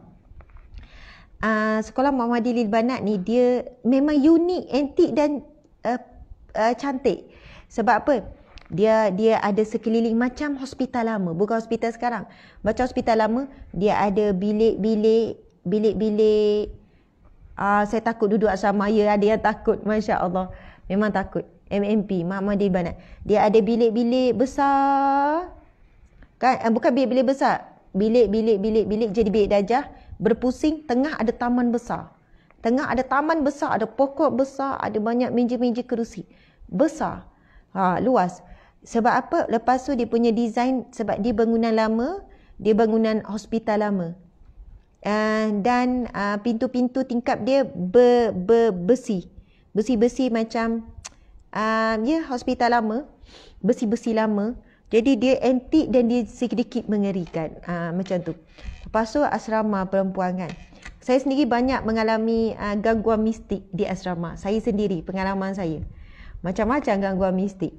uh, sekolah Mama Lil Banat ni dia memang unik, antik dan uh, uh, cantik. Sebab apa? Dia dia ada sekeliling macam hospital lama, bukan hospital sekarang. Macam hospital lama, dia ada bilik-bilik, bilik-bilik. Uh, saya takut duduk sama ya, ada yang takut, Masya Allah. Memang takut. MMP, Muhammadi Lil Banat. Dia ada bilik-bilik besar. Kan? Uh, bukan bilik-bilik besar, bilik bilik bilik bilik jadi bilik dajah berpusing tengah ada taman besar tengah ada taman besar ada pokok besar ada banyak meja-meja kerusi besar ha luas sebab apa lepas tu dia punya desain sebab dia bangunan lama dia bangunan hospital lama uh, dan uh, pintu-pintu tingkap dia besi besi-besi macam uh, ya yeah, hospital lama besi-besi lama jadi dia antik dan dia sedikit mengerikan uh, macam tu pasal asrama perempuan kan. Saya sendiri banyak mengalami uh, gangguan mistik di asrama. Saya sendiri, pengalaman saya. Macam-macam gangguan mistik.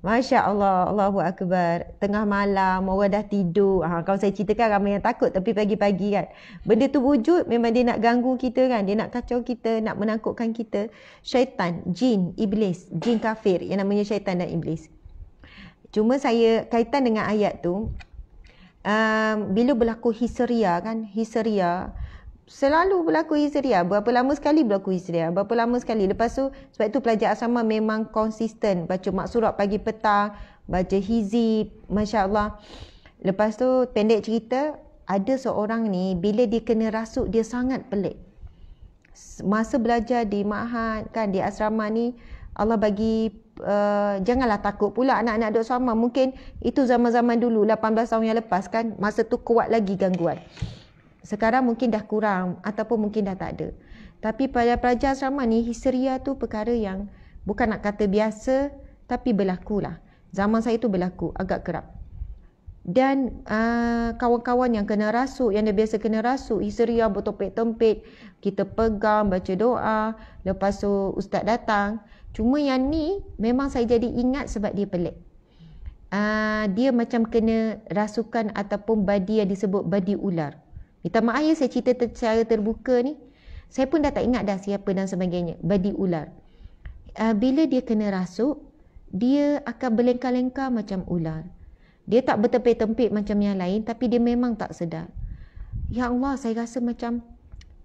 Masya Allah, Allahu Akbar. Tengah malam, orang dah tidur. Ha, kalau saya ceritakan ramai yang takut tapi pagi-pagi kan. Benda tu wujud memang dia nak ganggu kita kan. Dia nak kacau kita, nak menakutkan kita. Syaitan, jin, iblis, jin kafir yang namanya syaitan dan iblis. Cuma saya kaitan dengan ayat tu, um, bila berlaku histeria kan histeria selalu berlaku histeria berapa lama sekali berlaku histeria berapa lama sekali lepas tu sebab tu pelajar asrama memang konsisten baca maksurat pagi petang baca hizib, masya-Allah lepas tu pendek cerita ada seorang ni bila dia kena rasuk dia sangat pelik masa belajar di mahad kan di asrama ni Allah bagi Eh, janganlah takut pula anak-anak duduk sama. Mungkin itu zaman-zaman dulu, 18 tahun yang lepas kan. Masa tu kuat lagi gangguan. Sekarang mungkin dah kurang ataupun mungkin dah tak ada. Tapi pada pelajar asrama ni, histeria tu perkara yang bukan nak kata biasa tapi berlaku lah. Zaman saya tu berlaku agak kerap. Dan uh, kawan-kawan yang kena rasuk, yang dia biasa kena rasuk, histeria bertompet-tompet, kita pegang, baca doa, lepas tu ustaz datang, Cuma yang ni memang saya jadi ingat sebab dia pelik. Uh, dia macam kena rasukan ataupun badi yang disebut badi ular. Minta maaf ya saya cerita ter- secara terbuka ni. Saya pun dah tak ingat dah siapa dan sebagainya. Badi ular. Uh, bila dia kena rasuk, dia akan berlengkar-lengkar macam ular. Dia tak bertepi-tempik macam yang lain tapi dia memang tak sedar. Ya Allah saya rasa macam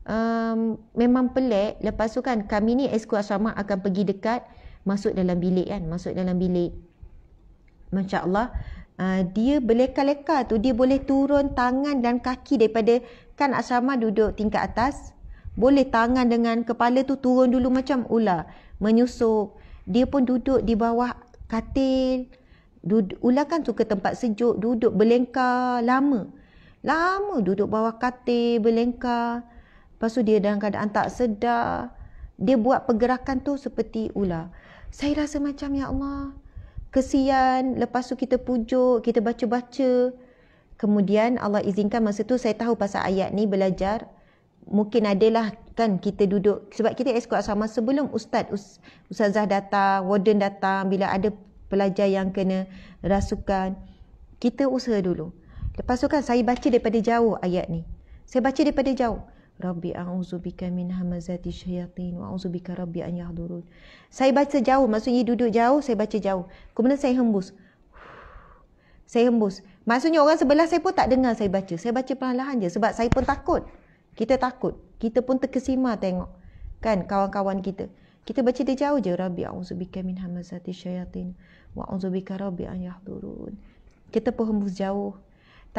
um, memang pelik lepas tu kan kami ni esku asrama akan pergi dekat masuk dalam bilik kan masuk dalam bilik Masya Allah uh, eh, dia berleka-leka tu dia boleh turun tangan dan kaki daripada kan asrama duduk tingkat atas boleh tangan dengan kepala tu turun dulu macam ula, menyusup dia pun duduk di bawah katil ula ular kan suka tempat sejuk duduk berlengkar lama lama duduk bawah katil berlengkar Lepas tu dia dalam keadaan tak sedar. Dia buat pergerakan tu seperti ular. Saya rasa macam, Ya Allah, kesian. Lepas tu kita pujuk, kita baca-baca. Kemudian Allah izinkan masa tu saya tahu pasal ayat ni belajar. Mungkin adalah kan kita duduk. Sebab kita esko sama sebelum ustaz, ustazah datang, warden datang. Bila ada pelajar yang kena rasukan. Kita usaha dulu. Lepas tu kan saya baca daripada jauh ayat ni. Saya baca daripada jauh. Rabbi a'udzubika min hamazati syayatin wa a'udzubika rabbi an yahdurun. Saya baca jauh, maksudnya duduk jauh, saya baca jauh. Kemudian saya hembus. Saya hembus. Maksudnya orang sebelah saya pun tak dengar saya baca. Saya baca perlahan-lahan je sebab saya pun takut. Kita takut. Kita pun terkesima tengok. Kan kawan-kawan kita. Kita baca dia jauh je. Rabbi a'udzubika min hamazati syayatin wa a'udzubika rabbi an yahdurun. Kita pun hembus jauh.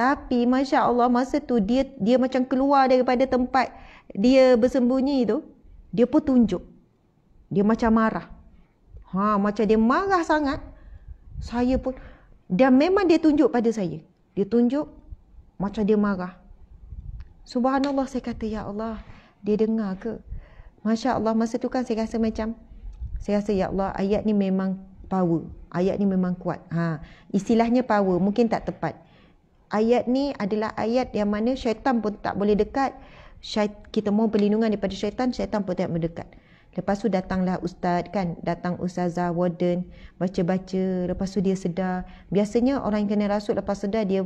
Tapi Masya Allah masa tu dia dia macam keluar daripada tempat dia bersembunyi tu. Dia pun tunjuk. Dia macam marah. Ha, macam dia marah sangat. Saya pun. dia memang dia tunjuk pada saya. Dia tunjuk macam dia marah. Subhanallah saya kata ya Allah. Dia dengar ke? Masya Allah masa tu kan saya rasa macam. Saya rasa ya Allah ayat ni memang power. Ayat ni memang kuat. Ha, istilahnya power mungkin tak tepat ayat ni adalah ayat yang mana syaitan pun tak boleh dekat. Syait, kita mohon perlindungan daripada syaitan, syaitan pun tak boleh dekat. Lepas tu datanglah ustaz kan, datang ustazah, warden, baca-baca, lepas tu dia sedar. Biasanya orang yang kena rasuk lepas sedar dia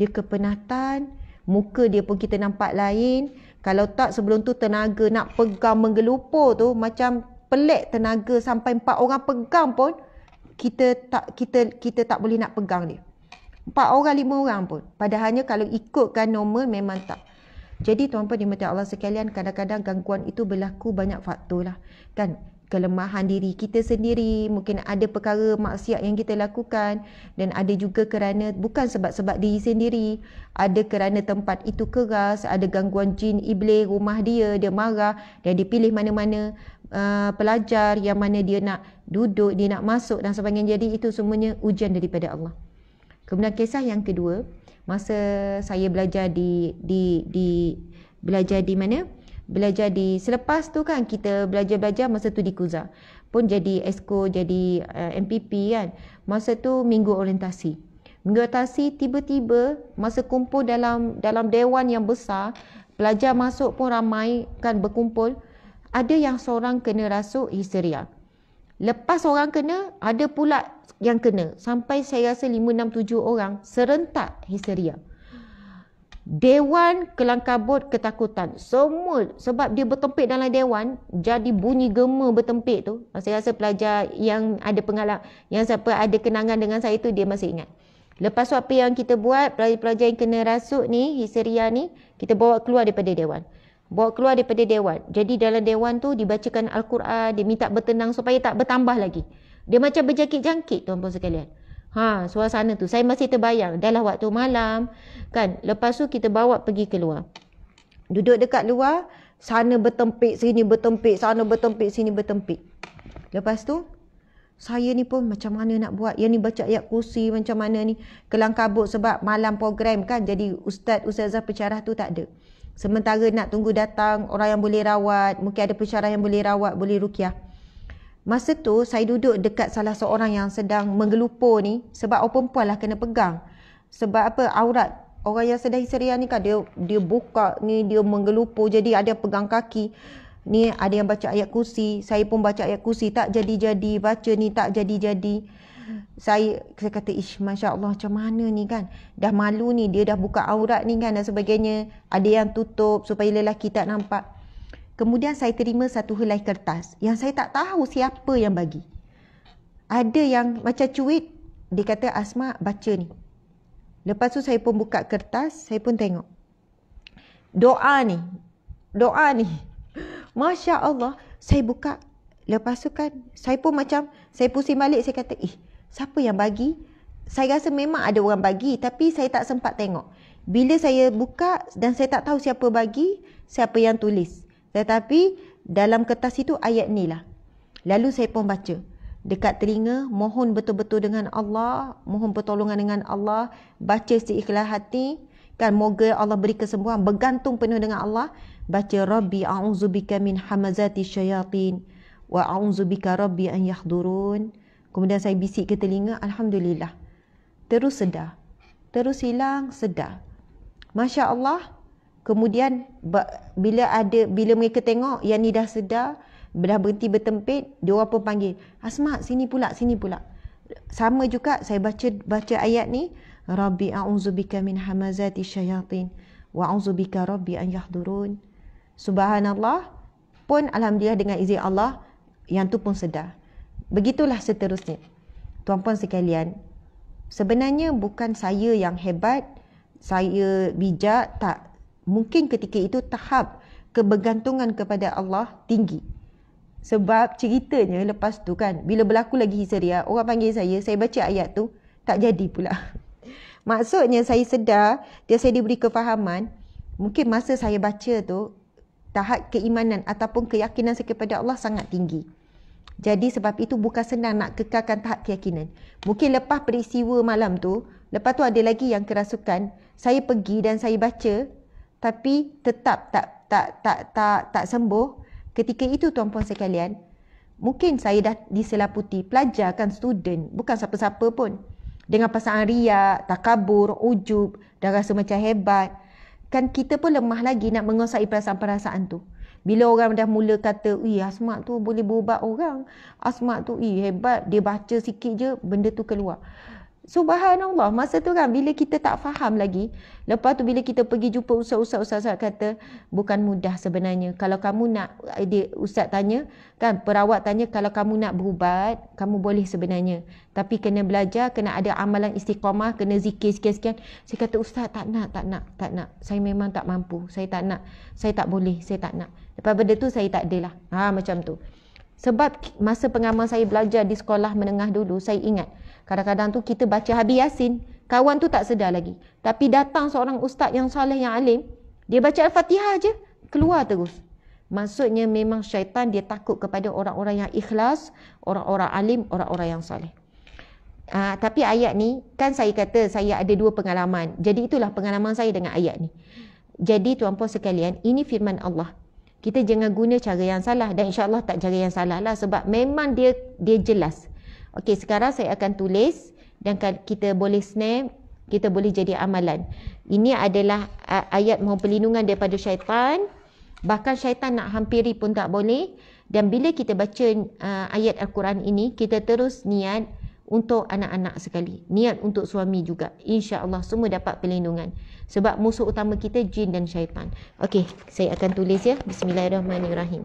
dia kepenatan, muka dia pun kita nampak lain. Kalau tak sebelum tu tenaga nak pegang menggelupur tu macam pelik tenaga sampai empat orang pegang pun kita tak kita kita tak boleh nak pegang dia. Empat orang, lima orang pun. Padahalnya kalau ikutkan normal memang tak. Jadi tuan-puan di Allah sekalian kadang-kadang gangguan itu berlaku banyak faktor lah. Kan kelemahan diri kita sendiri, mungkin ada perkara maksiat yang kita lakukan dan ada juga kerana bukan sebab-sebab diri sendiri, ada kerana tempat itu keras, ada gangguan jin iblis rumah dia, dia marah dan dia pilih mana-mana uh, pelajar yang mana dia nak duduk, dia nak masuk dan sebagainya. Jadi itu semuanya ujian daripada Allah. Kemudian kisah yang kedua, masa saya belajar di di di belajar di mana? Belajar di selepas tu kan kita belajar-belajar masa tu di Kuza. Pun jadi esko, jadi uh, eh, MPP kan. Masa tu minggu orientasi. Minggu orientasi tiba-tiba masa kumpul dalam dalam dewan yang besar, pelajar masuk pun ramai kan berkumpul. Ada yang seorang kena rasuk histeria. Lepas orang kena, ada pula yang kena sampai saya rasa 5 6 7 orang serentak histeria. Dewan kelangkabut ketakutan. Semua sebab dia bertempik dalam dewan jadi bunyi gema bertempik tu. Saya rasa pelajar yang ada pengalaman yang siapa ada kenangan dengan saya tu dia masih ingat. Lepas tu apa yang kita buat pelajar-pelajar yang kena rasuk ni histeria ni kita bawa keluar daripada dewan. Bawa keluar daripada dewan. Jadi dalam dewan tu dibacakan Al-Quran, diminta minta bertenang supaya tak bertambah lagi. Dia macam berjangkit-jangkit tuan-tuan sekalian. Ha, suasana tu. Saya masih terbayang. Dah lah waktu malam. Kan? Lepas tu kita bawa pergi keluar. Duduk dekat luar. Sana bertempik, sini bertempik. Sana bertempik, sini bertempik. Lepas tu, saya ni pun macam mana nak buat. Yang ni baca ayat kursi macam mana ni. Kelang kabut sebab malam program kan. Jadi ustaz, ustazah pecarah tu tak ada. Sementara nak tunggu datang orang yang boleh rawat. Mungkin ada pecarah yang boleh rawat, boleh rukiah. Masa tu saya duduk dekat salah seorang yang sedang menggelupur ni sebab orang perempuan lah kena pegang. Sebab apa aurat orang yang sedang histeria ni kan dia dia buka ni dia menggelupur jadi ada pegang kaki. Ni ada yang baca ayat kursi, saya pun baca ayat kursi tak jadi-jadi baca ni tak jadi-jadi. Saya saya kata ish masya-Allah macam mana ni kan. Dah malu ni dia dah buka aurat ni kan dan sebagainya. Ada yang tutup supaya lelaki tak nampak. Kemudian saya terima satu helai kertas yang saya tak tahu siapa yang bagi. Ada yang macam cuit, dia kata Asma baca ni. Lepas tu saya pun buka kertas, saya pun tengok. Doa ni, doa ni. Masya Allah, saya buka. Lepas tu kan, saya pun macam, saya pusing balik, saya kata, eh, siapa yang bagi? Saya rasa memang ada orang bagi, tapi saya tak sempat tengok. Bila saya buka dan saya tak tahu siapa bagi, siapa yang tulis. Tetapi dalam kertas itu ayat ni lah. Lalu saya pun baca. Dekat telinga, mohon betul-betul dengan Allah. Mohon pertolongan dengan Allah. Baca seikhlas hati. Kan moga Allah beri kesembuhan. Bergantung penuh dengan Allah. Baca, Rabbi a'unzubika min hamazati syayatin. Wa a'unzubika Rabbi an yahdurun. Kemudian saya bisik ke telinga, Alhamdulillah. Terus sedar. Terus hilang, sedar. Masya Allah, kemudian bila ada bila mereka tengok yang ni dah sedar dah berhenti bertempit dia pun panggil asma sini pula sini pula sama juga saya baca baca ayat ni rabbi a'udzubika min hamazati syayatin wa a'udzubika rabbi an yahdurun subhanallah pun alhamdulillah dengan izin Allah yang tu pun sedar begitulah seterusnya tuan puan sekalian sebenarnya bukan saya yang hebat saya bijak tak mungkin ketika itu tahap kebergantungan kepada Allah tinggi. Sebab ceritanya lepas tu kan, bila berlaku lagi hisaria, orang panggil saya, saya baca ayat tu, tak jadi pula. Maksudnya saya sedar, dia saya diberi kefahaman, mungkin masa saya baca tu, tahap keimanan ataupun keyakinan saya kepada Allah sangat tinggi. Jadi sebab itu bukan senang nak kekalkan tahap keyakinan. Mungkin lepas peristiwa malam tu, lepas tu ada lagi yang kerasukan, saya pergi dan saya baca tapi tetap tak tak tak tak tak, sembuh ketika itu tuan puan sekalian mungkin saya dah diselaputi pelajar kan student bukan siapa-siapa pun dengan pasangan riak, takabur, ujub dan rasa macam hebat kan kita pun lemah lagi nak menguasai perasaan-perasaan tu bila orang dah mula kata, "Ih, Asmat tu boleh berubah orang. Asmat tu, ih, hebat. Dia baca sikit je, benda tu keluar." Subhanallah, masa tu kan bila kita tak faham lagi, lepas tu bila kita pergi jumpa ustaz-ustaz ustaz kata, bukan mudah sebenarnya. Kalau kamu nak, dia, ustaz tanya, kan perawat tanya, kalau kamu nak berubat, kamu boleh sebenarnya. Tapi kena belajar, kena ada amalan istiqamah, kena zikir sekian-sekian. Saya kata, ustaz tak nak, tak nak, tak nak. Saya memang tak mampu, saya tak nak, saya tak boleh, saya tak nak. Lepas benda tu, saya tak adalah. Ha, macam tu. Sebab masa pengamal saya belajar di sekolah menengah dulu, saya ingat. Kadang-kadang tu kita baca habis Yasin. Kawan tu tak sedar lagi. Tapi datang seorang ustaz yang soleh, yang alim. Dia baca Al-Fatihah je. Keluar terus. Maksudnya memang syaitan dia takut kepada orang-orang yang ikhlas. Orang-orang alim. Orang-orang yang soleh. Uh, ah, tapi ayat ni kan saya kata saya ada dua pengalaman. Jadi itulah pengalaman saya dengan ayat ni. Jadi tuan puan sekalian, ini firman Allah. Kita jangan guna cara yang salah dan insyaallah tak cara yang salah lah sebab memang dia dia jelas. Okey, sekarang saya akan tulis dan kita boleh snap, kita boleh jadi amalan. Ini adalah ayat mohon pelindungan daripada syaitan. Bahkan syaitan nak hampiri pun tak boleh. Dan bila kita baca uh, ayat Al-Quran ini, kita terus niat untuk anak-anak sekali. Niat untuk suami juga. Insya Allah semua dapat pelindungan. Sebab musuh utama kita jin dan syaitan. Okey, saya akan tulis ya. Bismillahirrahmanirrahim.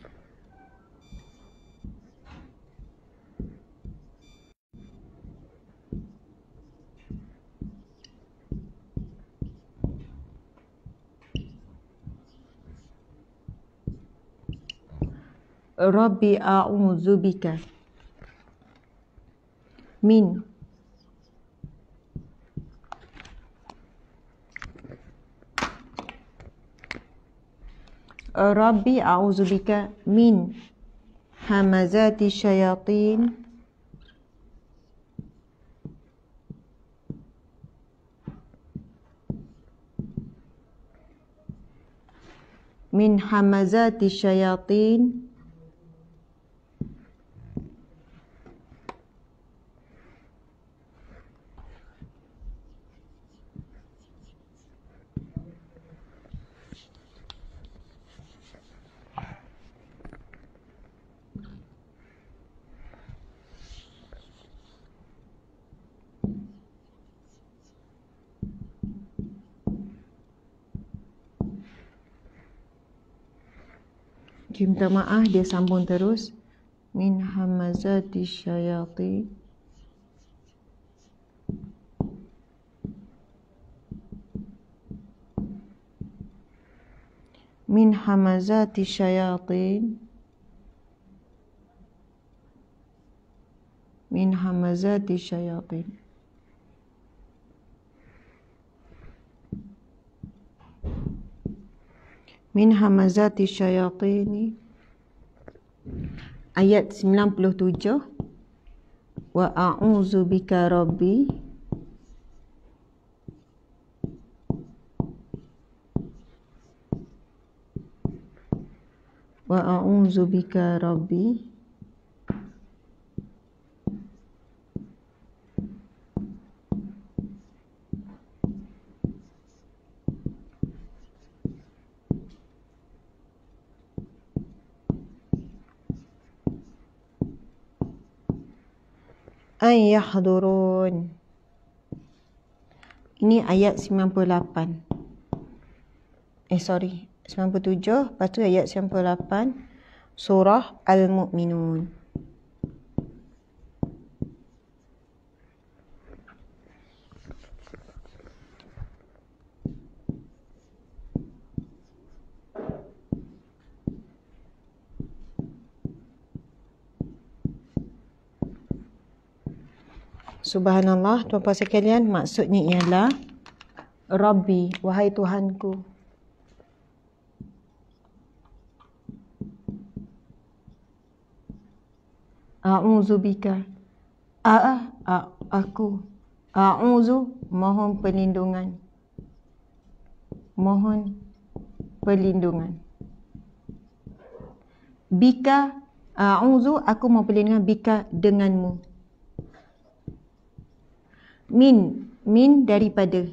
ربي أعوذ بك من ربي أعوذ بك من همزات الشياطين من همزات الشياطين cuci minta maaf dia sambung terus min hamazati syayati min hamazati syayatin min hamazati syayatin min hamazati syayatin ayat 97 wa a'udzu bika rabbi wa a'udzu bika rabbi ay yahdurun ini ayat 98 eh sorry 97 lepas tu ayat 98 surah al-mu'minun Subhanallah, tuan-tuan kalian maksudnya ialah Rabbi, wahai Tuhanku. A'udzu bika. A'a, aku. A'udzu, mohon perlindungan. Mohon perlindungan. Bika, a'udzu, aku mohon perlindungan bika denganmu min min daripada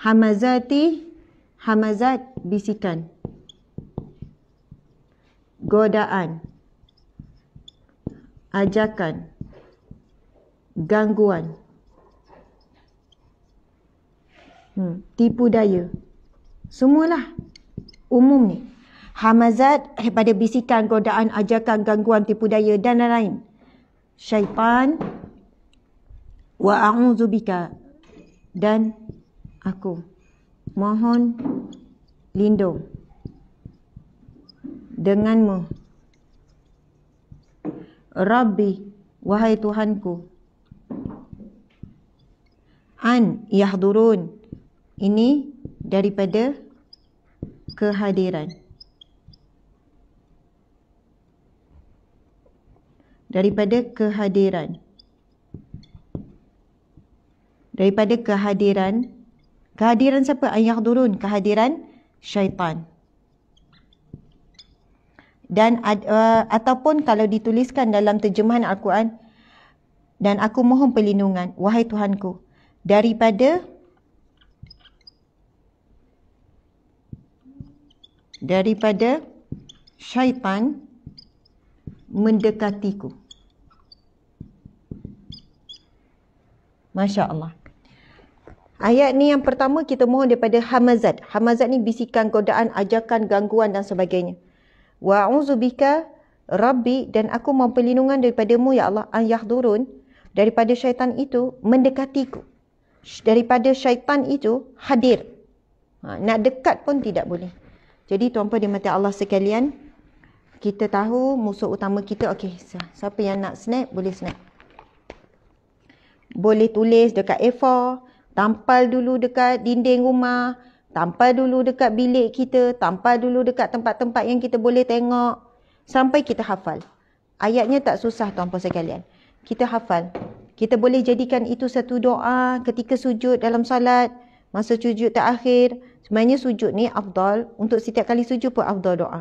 hamazati hamazat bisikan godaan ajakan gangguan hmm, tipu daya semualah umum ni hamazat daripada eh, bisikan godaan ajakan gangguan tipu daya dan lain-lain syaitan wa a'udzubika dan aku mohon lindung denganmu Rabbi wahai Tuhanku an yahdurun ini daripada kehadiran daripada kehadiran daripada kehadiran kehadiran siapa ayah durun kehadiran syaitan dan uh, ataupun kalau dituliskan dalam terjemahan al-Quran dan aku mohon perlindungan wahai Tuhanku daripada daripada syaitan mendekatiku Masya-Allah. Ayat ni yang pertama kita mohon daripada Hamazat. Hamazat ni bisikan godaan, ajakan, gangguan dan sebagainya. Wa Wa'uzubika Rabbi dan aku mohon perlindungan daripadamu ya Allah an yahdurun daripada syaitan itu mendekatiku. Daripada syaitan itu hadir. Ha, nak dekat pun tidak boleh. Jadi tuan-tuan di mata Allah sekalian, kita tahu musuh utama kita, okey, siapa yang nak snap, boleh snap. Boleh tulis dekat A4, tampal dulu dekat dinding rumah, tampal dulu dekat bilik kita, tampal dulu dekat tempat-tempat yang kita boleh tengok sampai kita hafal. Ayatnya tak susah tuan-puan sekalian. Kita hafal. Kita boleh jadikan itu satu doa ketika sujud dalam salat, masa sujud terakhir. Sebenarnya sujud ni afdal, untuk setiap kali sujud pun afdal doa.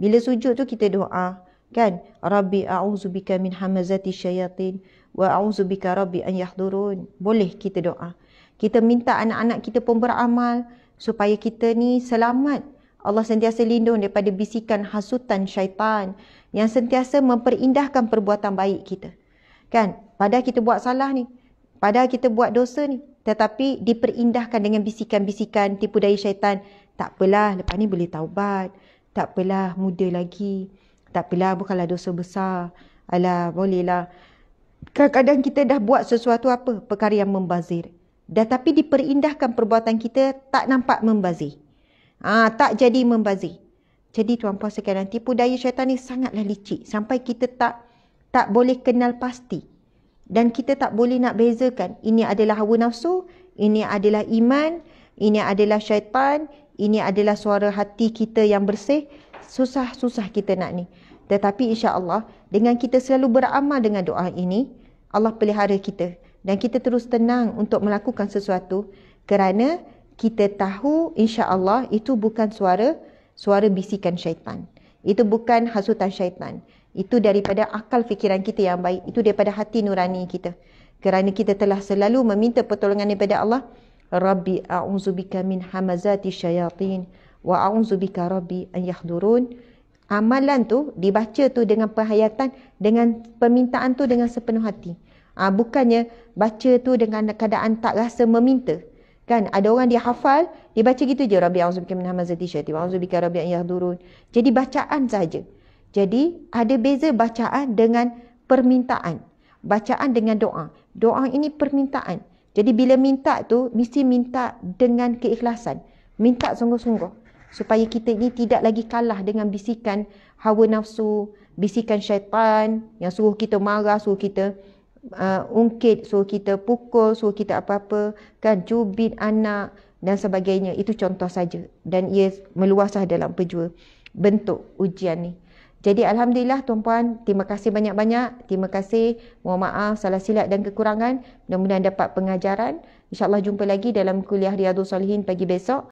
Bila sujud tu kita doa, kan? Rabbi a'udzubika min hamazati syayatin wa a'udzubika rabbi an yahdurun. Boleh kita doa kita minta anak-anak kita pun beramal supaya kita ni selamat Allah sentiasa lindung daripada bisikan hasutan syaitan yang sentiasa memperindahkan perbuatan baik kita. Kan? Padahal kita buat salah ni. Padahal kita buat dosa ni. Tetapi diperindahkan dengan bisikan-bisikan tipu daya syaitan. Tak apalah, lepas ni boleh taubat. Tak apalah, muda lagi. Tak apalah, bukanlah dosa besar. Alah, bolehlah. Kadang-kadang kita dah buat sesuatu apa? Perkara yang membazir. Dah tapi diperindahkan perbuatan kita tak nampak membazir. Ha, tak jadi membazir. Jadi tuan puan sekalian, tipu daya syaitan ni sangatlah licik. Sampai kita tak tak boleh kenal pasti. Dan kita tak boleh nak bezakan. Ini adalah hawa nafsu, ini adalah iman, ini adalah syaitan, ini adalah suara hati kita yang bersih. Susah-susah kita nak ni. Tetapi insya Allah dengan kita selalu beramal dengan doa ini, Allah pelihara kita dan kita terus tenang untuk melakukan sesuatu kerana kita tahu insya-Allah itu bukan suara suara bisikan syaitan. Itu bukan hasutan syaitan. Itu daripada akal fikiran kita yang baik, itu daripada hati nurani kita. Kerana kita telah selalu meminta pertolongan daripada Allah. Rabbi a'unzubika min hamazati syayatin wa a'unzubika rabbi an yahdurun. Amalan tu dibaca tu dengan perhayatan dengan permintaan tu dengan sepenuh hati. Ha, bukannya baca tu dengan keadaan tak rasa meminta. Kan ada orang dia hafal, dia baca gitu je. Rabi A'udzubika min hamazati syaiti wa'udzubika rabi an yahdurun. Jadi bacaan saja. Jadi ada beza bacaan dengan permintaan. Bacaan dengan doa. Doa ini permintaan. Jadi bila minta tu, mesti minta dengan keikhlasan. Minta sungguh-sungguh. Supaya kita ini tidak lagi kalah dengan bisikan hawa nafsu, bisikan syaitan yang suruh kita marah, suruh kita uh, ungkit so kita pukul so kita apa-apa kan cubit anak dan sebagainya itu contoh saja dan ia meluaslah dalam pejuang bentuk ujian ni jadi alhamdulillah tuan-puan terima kasih banyak-banyak terima kasih mohon maaf salah silap dan kekurangan mudah-mudahan dapat pengajaran insyaallah jumpa lagi dalam kuliah riyadhus salihin pagi besok